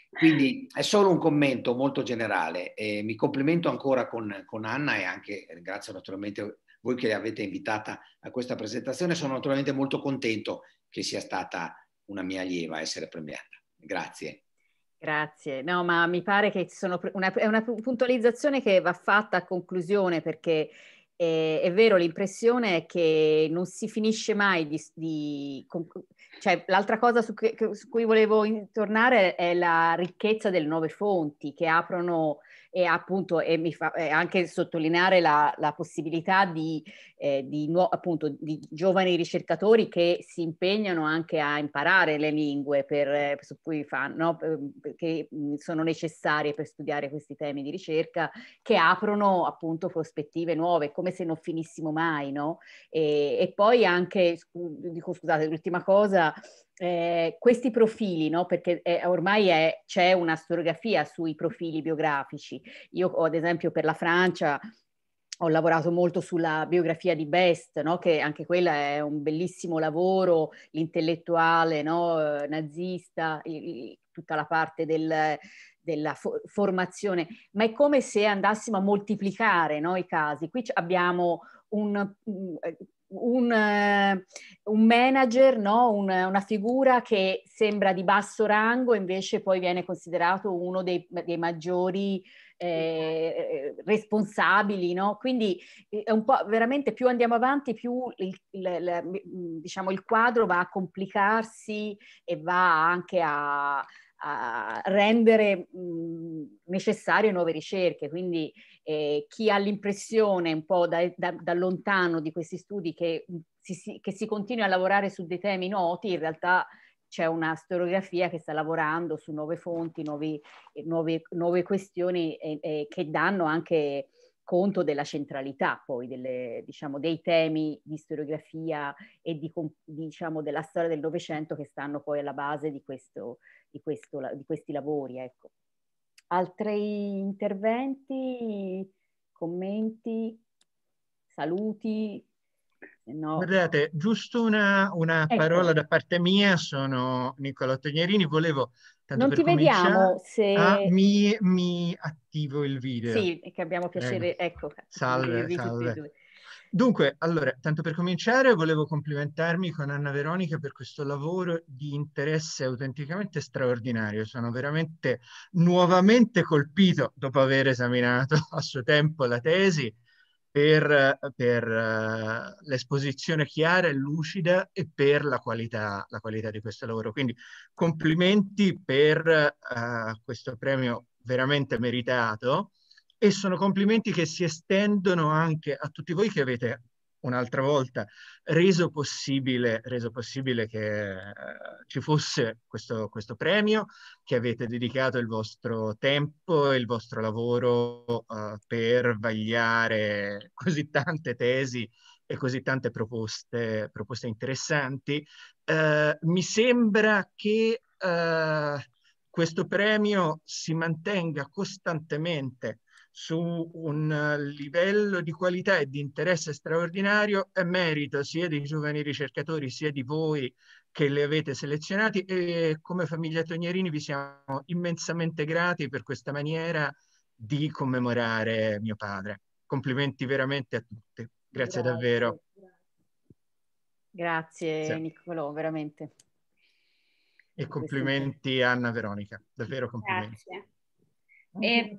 Quindi è solo un commento molto generale. E mi complimento ancora con, con Anna e anche ringrazio eh, naturalmente voi che l'avete invitata a questa presentazione. Sono naturalmente molto contento che sia stata una mia allieva a essere premiata. Grazie. Grazie, no ma mi pare che sono una, è una puntualizzazione che va fatta a conclusione perché eh, è vero l'impressione è che non si finisce mai di... di cioè, l'altra cosa su, che, su, cui volevo tornare è la ricchezza delle nuove fonti che aprono e appunto e mi fa e anche sottolineare la, la possibilità di, eh, di, nuo- appunto, di giovani ricercatori che si impegnano anche a imparare le lingue per, eh, su cui fanno, che mm, sono necessarie per studiare questi temi di ricerca, che aprono appunto prospettive nuove, come se non finissimo mai, no? E, e poi anche, scu- dico scusate, l'ultima cosa, eh, questi profili, no? perché eh, ormai è, c'è una storiografia sui profili biografici. Io ad esempio per la Francia ho lavorato molto sulla biografia di Best, no? che anche quella è un bellissimo lavoro, l'intellettuale no? Eh, nazista, il, tutta la parte del, della for- formazione, ma è come se andassimo a moltiplicare no? i casi. Qui abbiamo un, mm, eh, un, eh, un manager, no? un, una figura che sembra di basso rango, invece poi viene considerato uno dei, dei maggiori eh, responsabili, no? Quindi eh, è un po' veramente più andiamo avanti, più il, il, il, mm, diciamo, il quadro va a complicarsi e va anche a, a rendere mhmm, necessarie nuove ricerche, quindi eh, chi ha l'impressione un po' da, da, da lontano di questi studi che mhmm, si, si, che si continui a lavorare su dei temi noti, in realtà c'è una storiografia che sta lavorando su nuove fonti, nuovi, eh, nuove, nuove, questioni eh, eh, che danno anche conto della centralità poi delle, diciamo, dei temi di storiografia e di, diciamo, della storia del Novecento che stanno poi alla base di, questo, di, questo, di questi lavori. Ecco. Altri interventi, commenti, saluti? No. Guardate, giusto una, una ecco. parola da parte mia, sono Niccolò Tognerini, volevo... Tanto non ti vediamo se... A, ah, mi, mi, attivo il video. Sì, che abbiamo piacere, eh. ecco. Salve, salve. Dunque, allora, tanto per cominciare volevo complimentarmi con Anna Veronica per questo lavoro di interesse autenticamente straordinario. Sono veramente nuovamente colpito, dopo aver esaminato a suo tempo la tesi, per, eh, per uh, l'esposizione chiara e lucida e per la qualità, la qualità, di questo lavoro. Quindi complimenti per uh, questo premio veramente meritato e sono complimenti che si estendono anche a tutti voi che avete un'altra volta, reso possibile, reso possibile che eh, ci fosse questo, questo, premio, che avete dedicato il vostro tempo e il vostro lavoro eh, per vagliare così tante tesi e così tante proposte, proposte interessanti. Eh, mi sembra che eh, questo premio si mantenga costantemente su un eh, livello di qualità e di interesse straordinario è merito sia dei giovani ricercatori sia di voi che le avete selezionati e come famiglia Tognerini vi siamo immensamente grati per questa maniera di commemorare mio padre. Complimenti veramente a tutti. Grazie, grazie davvero. Grazie sì. Niccolò, veramente. E complimenti a Anna Veronica, davvero complimenti. Grazie. E...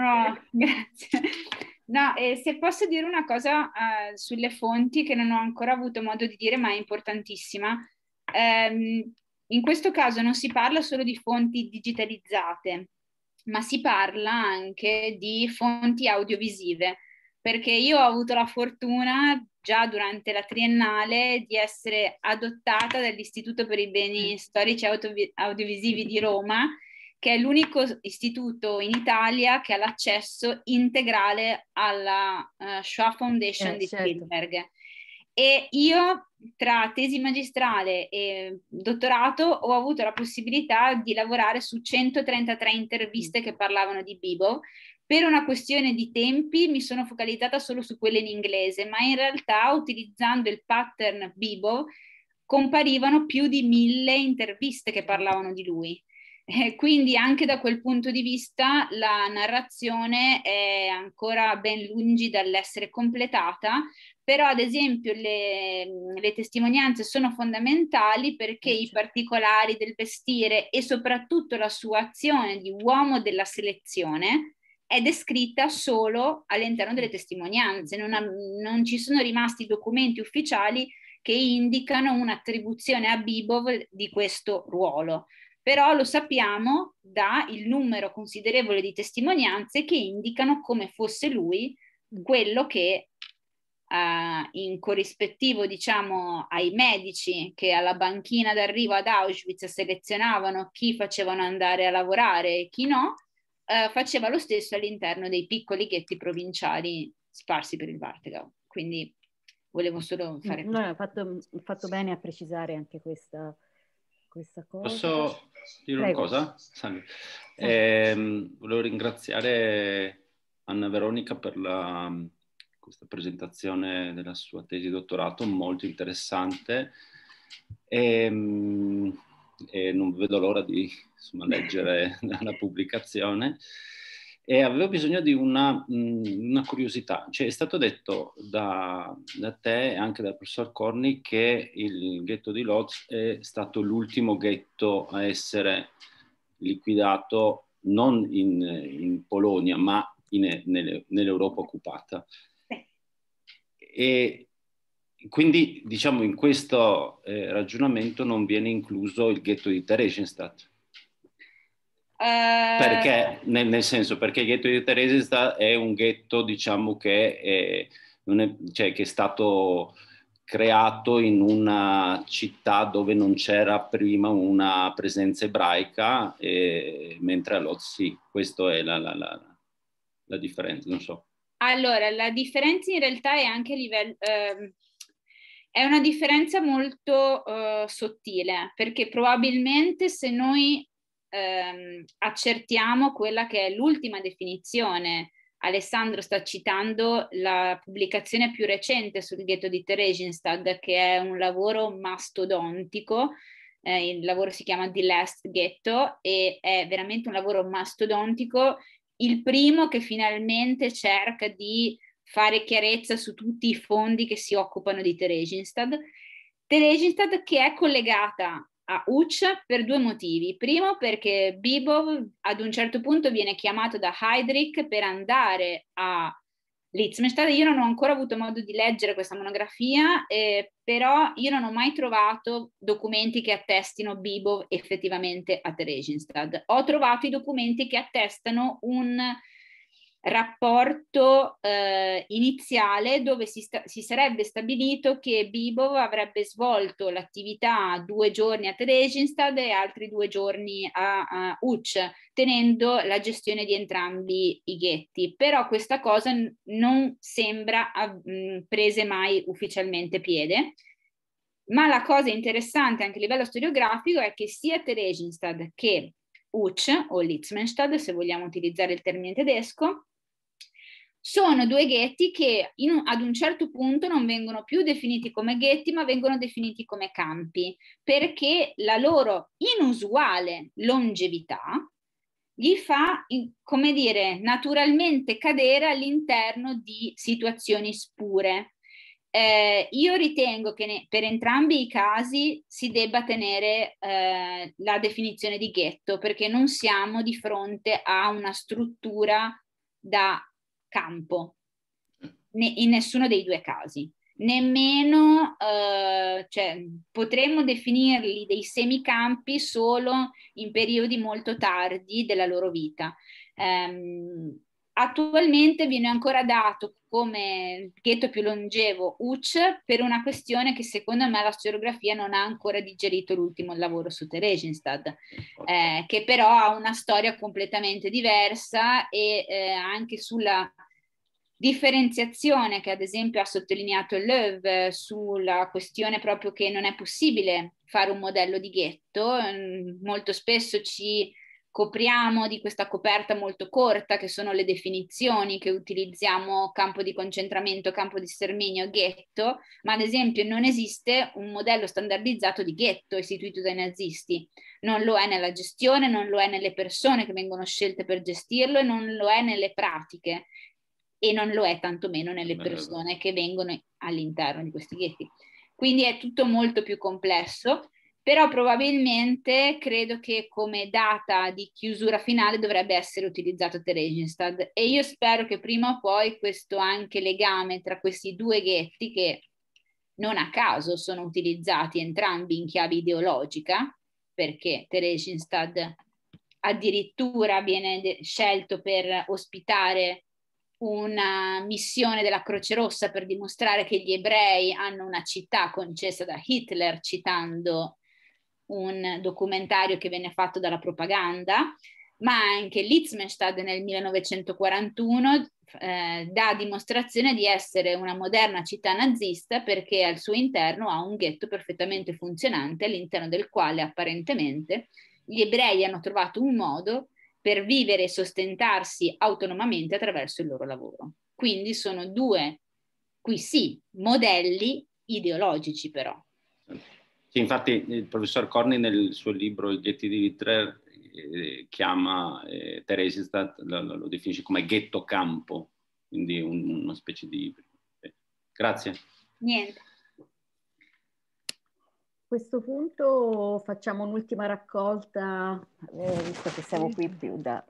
Oh, grazie. No, eh, se posso dire una cosa eh, sulle fonti che non ho ancora avuto modo di dire, ma è importantissima. Eh, in questo caso non si parla solo di fonti digitalizzate, ma si parla anche di fonti audiovisive, perché io ho avuto la fortuna già durante la triennale di essere adottata dall'Istituto per i beni mm. storici e audiovisivi di Roma che è l'unico istituto in Italia che ha l'accesso integrale alla uh, Shoah Foundation eh, di certo. Spielberg. E io tra tesi magistrale e dottorato ho avuto la possibilità di lavorare su 133 interviste mm. che parlavano di Bibo. Per una questione di tempi mi sono focalizzata solo su quelle in inglese, ma in realtà utilizzando il pattern Bibo comparivano più di mille interviste che certo. parlavano di lui. E eh, quindi anche da quel punto di vista la narrazione è ancora ben lungi dall'essere completata, però ad esempio le, le testimonianze sono fondamentali perché i certo. particolari del vestire e soprattutto la sua azione di uomo della selezione è descritta solo all'interno delle testimonianze, non, ha, non ci sono rimasti documenti ufficiali che indicano un'attribuzione a Bibov di questo ruolo però lo sappiamo dal numero considerevole di testimonianze che indicano come fosse lui mm. quello che uh, in corrispettivo diciamo ai medici che alla banchina d'arrivo ad Auschwitz selezionavano chi facevano andare a lavorare e chi no, uh, faceva lo stesso all'interno dei piccoli ghetti provinciali sparsi per il Vartigo. Quindi volevo solo fare... No, no, fatto, fatto bene a precisare anche questa, questa cosa. Posso, dire una cosa? Salve. Eh, volevo ringraziare Anna Veronica per la, questa presentazione della sua tesi dottorato, molto interessante. E, ehm, e non vedo l'ora di insomma, leggere la pubblicazione e avevo bisogno di una, mm, una curiosità. Cioè, è stato detto da, da, te e anche dal professor Corni che il ghetto di Lodz è stato l'ultimo ghetto a essere liquidato non in, in Polonia ma in, nelle, nell'Europa occupata. E quindi diciamo in questo eh, ragionamento non viene incluso il ghetto di Theresienstadt perché, eh, nel, nel, senso, perché il ghetto di Teresa è un ghetto, diciamo, che è, è, cioè, che è stato creato in una città dove non c'era prima una presenza ebraica, e, mentre a Lodz sì, questa è la, la, la, la, differenza, non so. Allora, la differenza in realtà è anche a livello... Ehm, è una differenza molto eh, sottile, perché probabilmente se noi ehm, accertiamo quella che è l'ultima definizione. Alessandro sta citando la pubblicazione più recente sul ghetto di Theresienstadt, che è un lavoro mastodontico. Eh, il lavoro si chiama The Last Ghetto e è veramente un lavoro mastodontico. Il primo che finalmente cerca di fare chiarezza su tutti i fondi che si occupano di Theresienstadt. Theresienstadt che è collegata a Uch per due motivi. Primo perché Bibov ad un certo punto viene chiamato da Heydrich per andare a Litzmestad. Io non ho ancora avuto modo di leggere questa monografia, eh, però io non ho mai trovato documenti che attestino Bibov effettivamente a Theresienstadt. Ho trovato i documenti che attestano un rapporto eh, iniziale dove si, sta- si, sarebbe stabilito che Bibov avrebbe svolto l'attività due giorni a Theresienstadt e altri due giorni a, a Uch, tenendo la gestione di entrambi i ghetti. Però questa cosa n- non sembra av- mh, mm, prese mai ufficialmente piede. Ma la cosa interessante anche a livello storiografico è che sia Theresienstadt che Uch o Litzmenstadt, se vogliamo utilizzare il termine tedesco, sono due ghetti che in, ad un certo punto non vengono più definiti come ghetti, ma vengono definiti come campi, perché la loro inusuale longevità gli fa, come dire, naturalmente cadere all'interno di situazioni spure. Eh, io ritengo che ne, per entrambi i casi si debba tenere eh, la definizione di ghetto perché non siamo di fronte a una struttura da campo ne, in nessuno dei due casi. Nemmeno eh, cioè, potremmo definirli dei semicampi solo in periodi molto tardi della loro vita. Um, Attualmente viene ancora dato come ghetto più longevo UC per una questione che secondo me la storiografia non ha ancora digerito l'ultimo lavoro su Theresienstadt, eh, che però ha una storia completamente diversa e eh, anche sulla differenziazione che ad esempio ha sottolineato Löw sulla questione proprio che non è possibile fare un modello di ghetto, mm, molto spesso ci copriamo di questa coperta molto corta che sono le definizioni che utilizziamo campo di concentramento, campo di sterminio, ghetto, ma ad esempio non esiste un modello standardizzato di ghetto istituito dai nazisti. Non lo è nella gestione, non lo è nelle persone che vengono scelte per gestirlo e non lo è nelle pratiche e non lo è tantomeno nelle persone che vengono all'interno di questi ghetti. Quindi è tutto molto più complesso però probabilmente credo che come data di chiusura finale dovrebbe essere utilizzato Teregenstad e io spero che prima o poi questo anche legame tra questi due ghetti che non a caso sono utilizzati entrambi in chiave ideologica perché Theresienstadt addirittura viene de- scelto per ospitare una missione della Croce Rossa per dimostrare che gli ebrei hanno una città concessa da Hitler, citando un documentario che venne fatto dalla propaganda, ma anche Litzmenstad nel 1941 eh, dà dimostrazione di essere una moderna città nazista perché al suo interno ha un ghetto perfettamente funzionante all'interno del quale apparentemente gli ebrei hanno trovato un modo per vivere e sostentarsi autonomamente attraverso il loro lavoro. Quindi sono due, qui sì, modelli ideologici però. Sì, infatti il professor Corni nel suo libro I ghetti di Hitler eh, chiama eh, Theresienstadt, lo, lo, definisce come ghetto campo, quindi un, una specie di... Eh, grazie. Niente. A questo punto facciamo un'ultima raccolta, eh, visto che siamo qui più da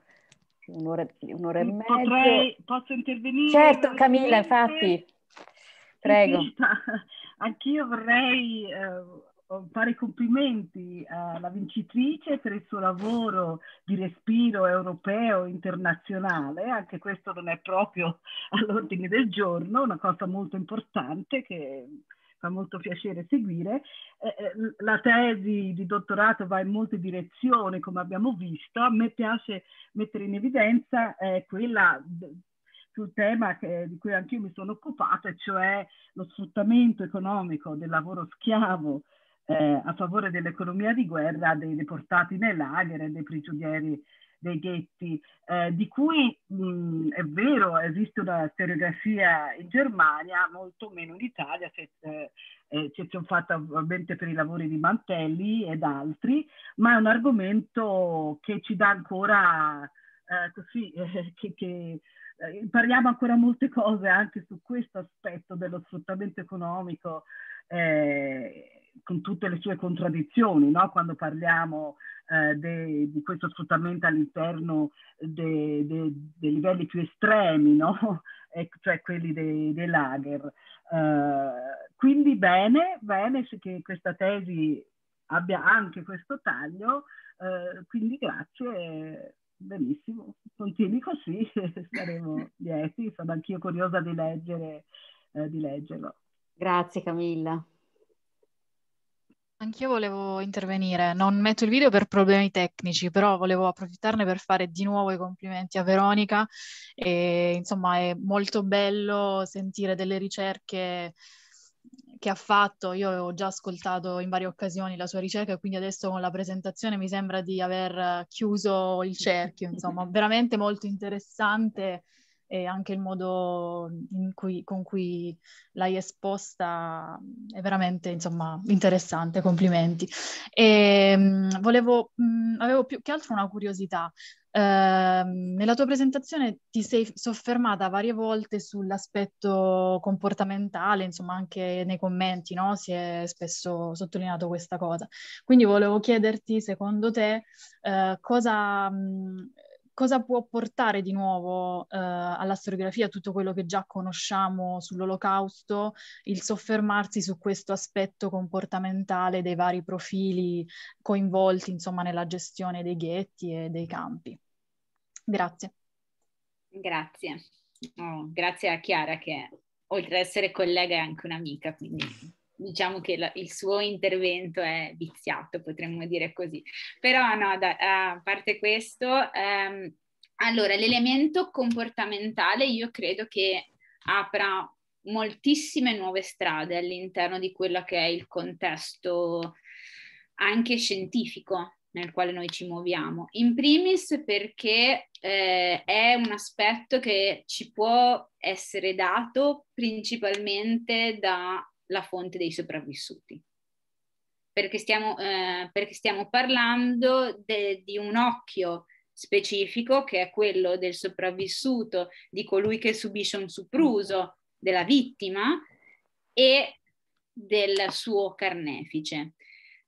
un'ora, un e mezza. Potrei, posso intervenire? Certo, Camilla, infatti. Prego. Anch'io vorrei eh, eh, fare i complimenti alla vincitrice per il suo lavoro di respiro europeo internazionale, anche questo non è proprio all'ordine del giorno, una cosa molto importante che fa molto piacere seguire. Eh, eh, la tesi di dottorato va in molte direzioni, come abbiamo visto, a me piace mettere in evidenza quella sul tema che, di cui anch'io mi sono occupata, cioè lo sfruttamento economico del lavoro schiavo eh, a favore dell'economia di guerra dei deportati nei lager e dei prigionieri dei ghetti, eh, di cui mh, è vero esiste una storiografia in Germania, molto meno in Italia, se, eh, eh sono fatta ovviamente per i lavori di Mantelli ed altri, ma è un argomento che ci dà ancora eh, così, eh, che, che eh, impariamo ancora molte cose anche su questo aspetto dello sfruttamento economico eh, con tutte le sue contraddizioni, no? quando parliamo eh, de, di questo sfruttamento all'interno dei de, de livelli più estremi, no? e, cioè quelli dei, dei lager. Uh, quindi bene, bene che questa tesi abbia anche questo taglio, uh, quindi grazie, benissimo, continui così, saremo lieti, sono anch'io curiosa di, leggere, uh, di leggerlo. Grazie Camilla. Anch'io volevo intervenire, non metto il video per problemi tecnici, però volevo approfittarne per fare di nuovo i complimenti a Veronica. E, insomma, è molto bello sentire delle ricerche che ha fatto. Io ho già ascoltato in varie occasioni la sua ricerca, quindi adesso con la presentazione mi sembra di aver chiuso il cerchio. Insomma, veramente molto interessante e anche il modo cui, con cui l'hai esposta è veramente insomma, interessante, complimenti. E, ehm, volevo, avevo più che altro una curiosità. Eh, nella tua presentazione ti sei soffermata varie volte sull'aspetto comportamentale, insomma anche nei commenti no? si è spesso sottolineato questa cosa. Quindi volevo chiederti, secondo te, eh, cosa... Mh, cosa può portare di nuovo eh, alla storiografia tutto quello che già conosciamo sull'olocausto, il soffermarsi su questo aspetto comportamentale dei vari profili coinvolti insomma, nella gestione dei ghetti e dei campi. Grazie. Grazie. Oh, grazie a Chiara che oltre ad essere collega è anche un'amica, quindi diciamo che la, il suo intervento è viziato, potremmo dire così. Però no, da, a parte questo, ehm, allora l'elemento comportamentale io credo che apra moltissime nuove strade all'interno di quello che è il contesto anche scientifico nel quale noi ci muoviamo. In primis perché eh, è un aspetto che ci può essere dato principalmente da la fonte dei sopravvissuti. Perché stiamo, eh, perché stiamo parlando de, di un occhio specifico che è quello del sopravvissuto, di colui che subisce un supruso, della vittima e del suo carnefice.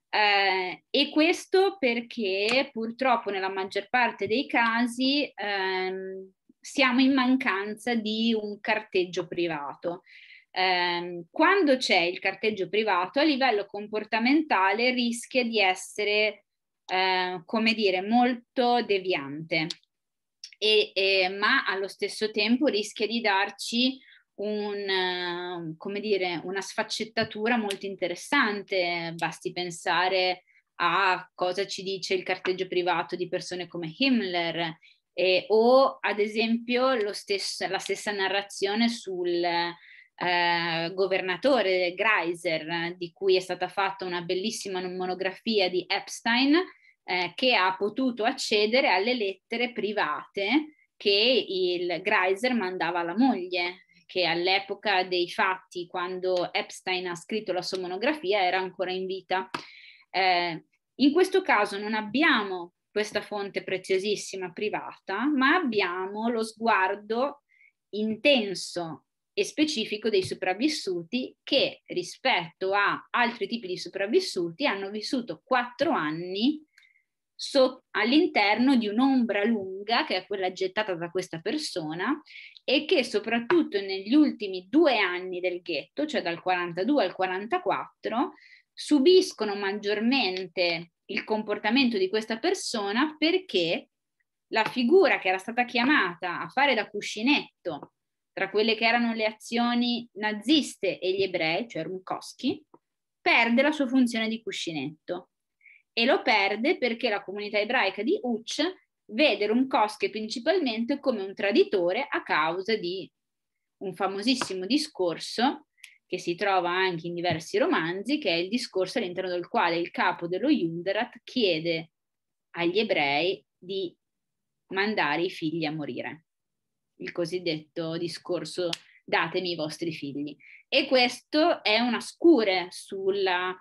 Eh, e questo perché purtroppo nella maggior parte dei casi ehm, siamo in mancanza di un carteggio privato ehm, quando c'è il carteggio privato a livello comportamentale rischia di essere, eh, come dire, molto deviante, e, e, ma allo stesso tempo rischia di darci un, ehm, come dire, una sfaccettatura molto interessante. Basti pensare a cosa ci dice il carteggio privato di persone come Himmler eh, o ad esempio stesso, la stessa narrazione sul, eh, governatore Greiser, eh, di cui è stata fatta una bellissima monografia di Epstein, eh, che ha potuto accedere alle lettere private che il Greiser mandava alla moglie, che all'epoca dei fatti, quando Epstein ha scritto la sua monografia, era ancora in vita. Eh, in questo caso non abbiamo questa fonte preziosissima privata, ma abbiamo lo sguardo intenso e specifico dei sopravvissuti che rispetto a altri tipi di sopravvissuti hanno vissuto quattro anni so- all'interno di un'ombra lunga che è quella gettata da questa persona e che soprattutto negli ultimi due anni del ghetto, cioè dal 42 al 44, subiscono maggiormente il comportamento di questa persona perché la figura che era stata chiamata a fare da cuscinetto tra quelle che erano le azioni naziste e gli ebrei, cioè Runkowski, perde la sua funzione di cuscinetto e lo perde perché la comunità ebraica di Uch vede Runkowski principalmente come un traditore a causa di un famosissimo discorso che si trova anche in diversi romanzi, che è il discorso all'interno del quale il capo dello Junderat chiede agli ebrei di mandare i figli a morire il cosiddetto discorso datemi i vostri figli. E questo è una scure sulla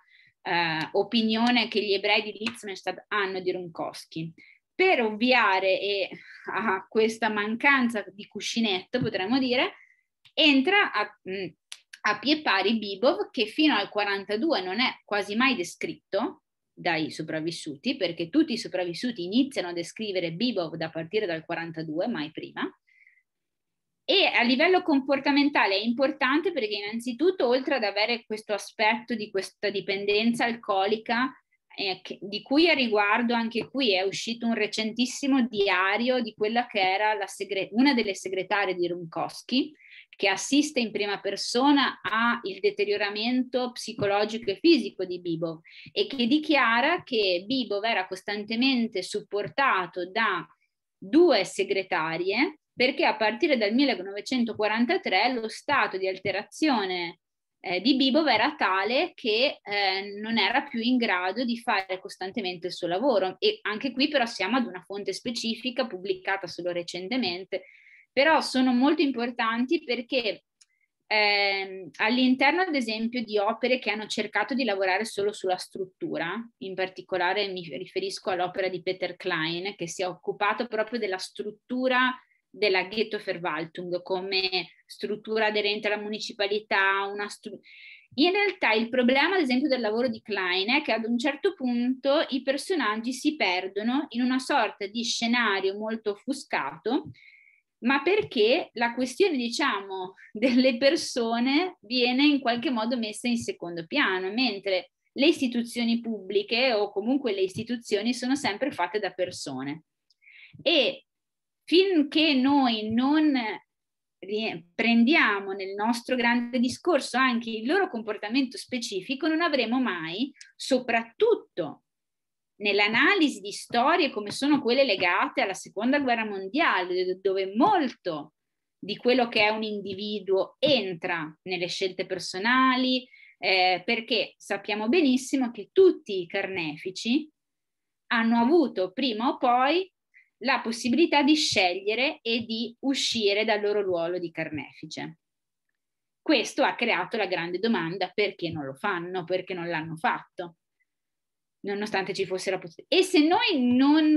eh, opinione che gli ebrei di Litzmenstadt hanno di Ronkowski. Per ovviare a questa mancanza di cuscinetto, potremmo dire, entra a, mm, a pie pari Bibov, che fino al 42 non è quasi mai descritto, dai sopravvissuti, perché tutti i sopravvissuti iniziano a descrivere Bibov da partire dal 42, mai prima, e a livello comportamentale è importante perché innanzitutto, oltre ad avere questo aspetto di questa dipendenza alcolica, eh, che, di cui a riguardo anche qui è uscito un recentissimo diario di quella che era segre- una delle segretarie di Rumkowski, che assiste in prima persona al deterioramento psicologico e fisico di Bibo e che dichiara che Bibo era costantemente supportato da due segretarie perché a partire dal 1943 lo stato di alterazione eh, di Bibova era tale che eh, non era più in grado di fare costantemente il suo lavoro e anche qui però siamo ad una fonte specifica pubblicata solo recentemente, però sono molto importanti perché eh, all'interno ad esempio di opere che hanno cercato di lavorare solo sulla struttura, in particolare mi riferisco all'opera di Peter Klein che si è occupato proprio della struttura della Ghetto Verwaltung come struttura aderente alla municipalità. Una stru- in realtà il problema, ad esempio, del lavoro di Klein è che ad un certo punto i personaggi si perdono in una sorta di scenario molto offuscato, ma perché la questione, diciamo, delle persone viene in qualche modo messa in secondo piano, mentre le istituzioni pubbliche o comunque le istituzioni sono sempre fatte da persone. E finché noi non prendiamo nel nostro grande discorso anche il loro comportamento specifico, non avremo mai, soprattutto nell'analisi di storie come sono quelle legate alla seconda guerra mondiale, dove molto di quello che è un individuo entra nelle scelte personali, eh, perché sappiamo benissimo che tutti i carnefici hanno avuto prima o poi la possibilità di scegliere e di uscire dal loro ruolo di carnefice. Questo ha creato la grande domanda perché non lo fanno, perché non l'hanno fatto, nonostante ci fosse la possibilità. E se noi non,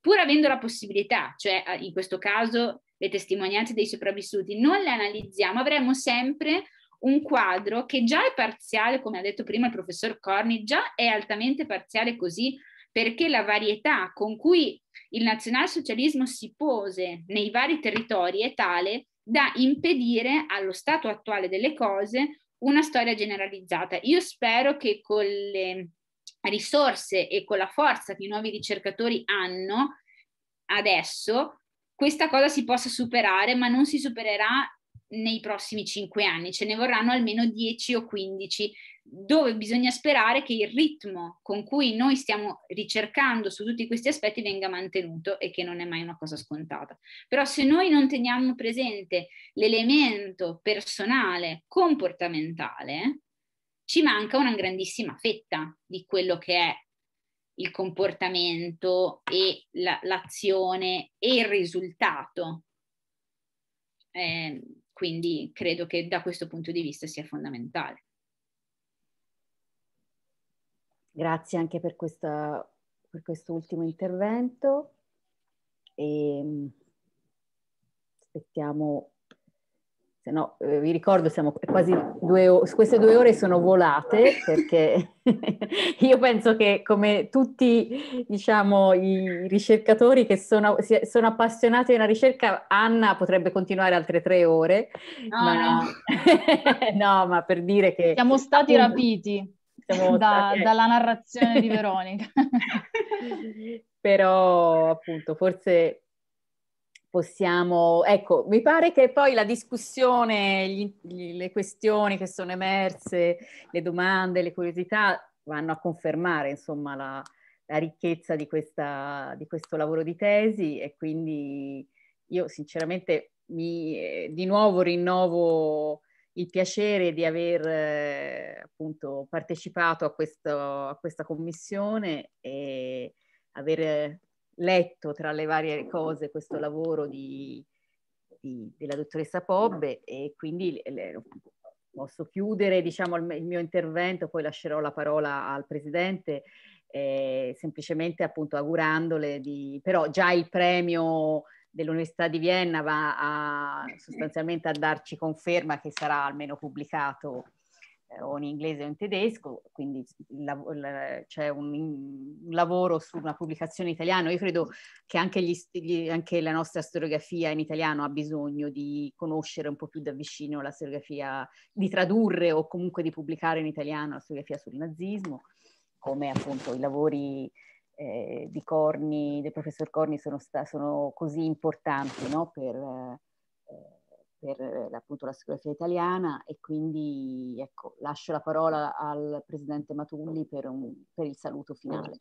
pur avendo la possibilità, cioè in questo caso le testimonianze dei sopravvissuti, non le analizziamo, avremo sempre un quadro che già è parziale, come ha detto prima il professor Corni, già è altamente parziale così perché la varietà con cui il nazionalsocialismo si pose nei vari territori è tale da impedire allo stato attuale delle cose una storia generalizzata. Io spero che con le risorse e con la forza che i nuovi ricercatori hanno adesso, questa cosa si possa superare, ma non si supererà nei prossimi cinque anni, ce ne vorranno almeno 10 o 15, dove bisogna sperare che il ritmo con cui noi stiamo ricercando su tutti questi aspetti venga mantenuto e che non è mai una cosa scontata. Però se noi non teniamo presente l'elemento personale, comportamentale, ci manca una grandissima fetta di quello che è il comportamento e la, l'azione e il risultato eh, quindi credo che da questo punto di vista sia fondamentale. Grazie anche per, questa, per questo ultimo intervento. E ehm, aspettiamo se no eh, vi ricordo siamo quasi due ore, queste due ore sono volate perché io penso che come tutti diciamo i ricercatori che sono, sono appassionati della ricerca, Anna potrebbe continuare altre tre ore, no, ma... No. no ma per dire che... Siamo stati appunto, rapiti. Siamo da, stati... Eh. dalla narrazione di Veronica. Però appunto forse possiamo, ecco, mi pare che poi la discussione, gli, gli, le questioni che sono emerse, le domande, le curiosità vanno a confermare insomma la, la ricchezza di, questa, di, questo lavoro di tesi e quindi io sinceramente mi, eh, di nuovo rinnovo il piacere di aver eh, appunto partecipato a, questo, a questa commissione e aver letto tra le varie cose questo lavoro di, di, della dottoressa Pobbe e quindi le, posso chiudere diciamo, il mio intervento, poi lascerò la parola al Presidente, eh, semplicemente appunto augurandole di... però già il premio dell'Università di Vienna va a, sostanzialmente a darci conferma che sarà almeno pubblicato o in inglese o in tedesco, quindi c'è un, lavoro su una pubblicazione italiana. Io credo che anche, gli, gli, anche, la nostra storiografia in italiano ha bisogno di conoscere un po' più da vicino la storiografia, di tradurre o comunque di pubblicare in italiano la storiografia sul nazismo, come appunto i lavori eh, di Corni, del professor Corni sono, sta, sono così importanti no? per... Eh, per eh, appunto la storiografia italiana e quindi ecco, lascio la parola al Presidente Matulli per, un, per il saluto finale.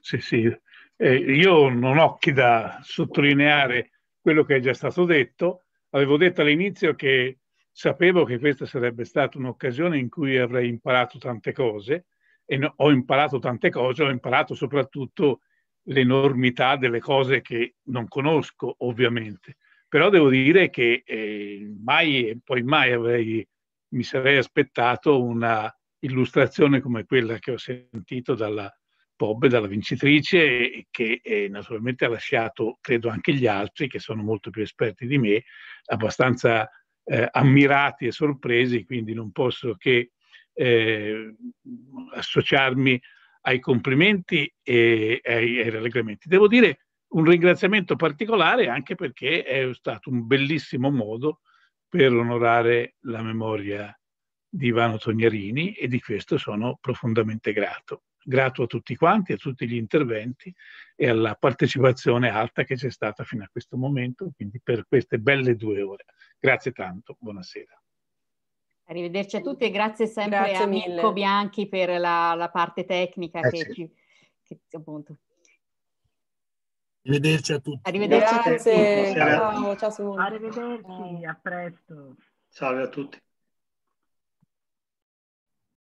Sì, sì, eh, io non ho che da sottolineare quello che è già stato detto. Avevo detto all'inizio che sapevo che questa sarebbe stata un'occasione in cui avrei imparato tante cose e no, ho imparato tante cose, ho imparato soprattutto l'enormità delle cose che non conosco, ovviamente però devo dire che eh, mai e poi mai avrei, mi sarei aspettato una illustrazione come quella che ho sentito dalla Bob, dalla vincitrice, che eh, naturalmente ha lasciato, credo anche gli altri, che sono molto più esperti di me, abbastanza eh, ammirati e sorpresi, quindi non posso che eh, associarmi ai complimenti e ai, ai rallegramenti. Devo dire un ringraziamento particolare anche perché è stato un bellissimo modo per onorare la memoria di Ivano Tognarini e di questo sono profondamente grato. Grato a tutti quanti, a tutti gli interventi e alla partecipazione alta che c'è stata fino a questo momento, quindi per queste belle due ore. Grazie tanto, buonasera. Arrivederci a tutti e grazie sempre grazie a Mirko Bianchi per la, la parte tecnica grazie. Eh che ci... Che, appunto, Arrivederci a tutti. Arrivederci Grazie. a tutti. Ciao, ciao, ciao. Arrivederci, a presto. Salve a tutti.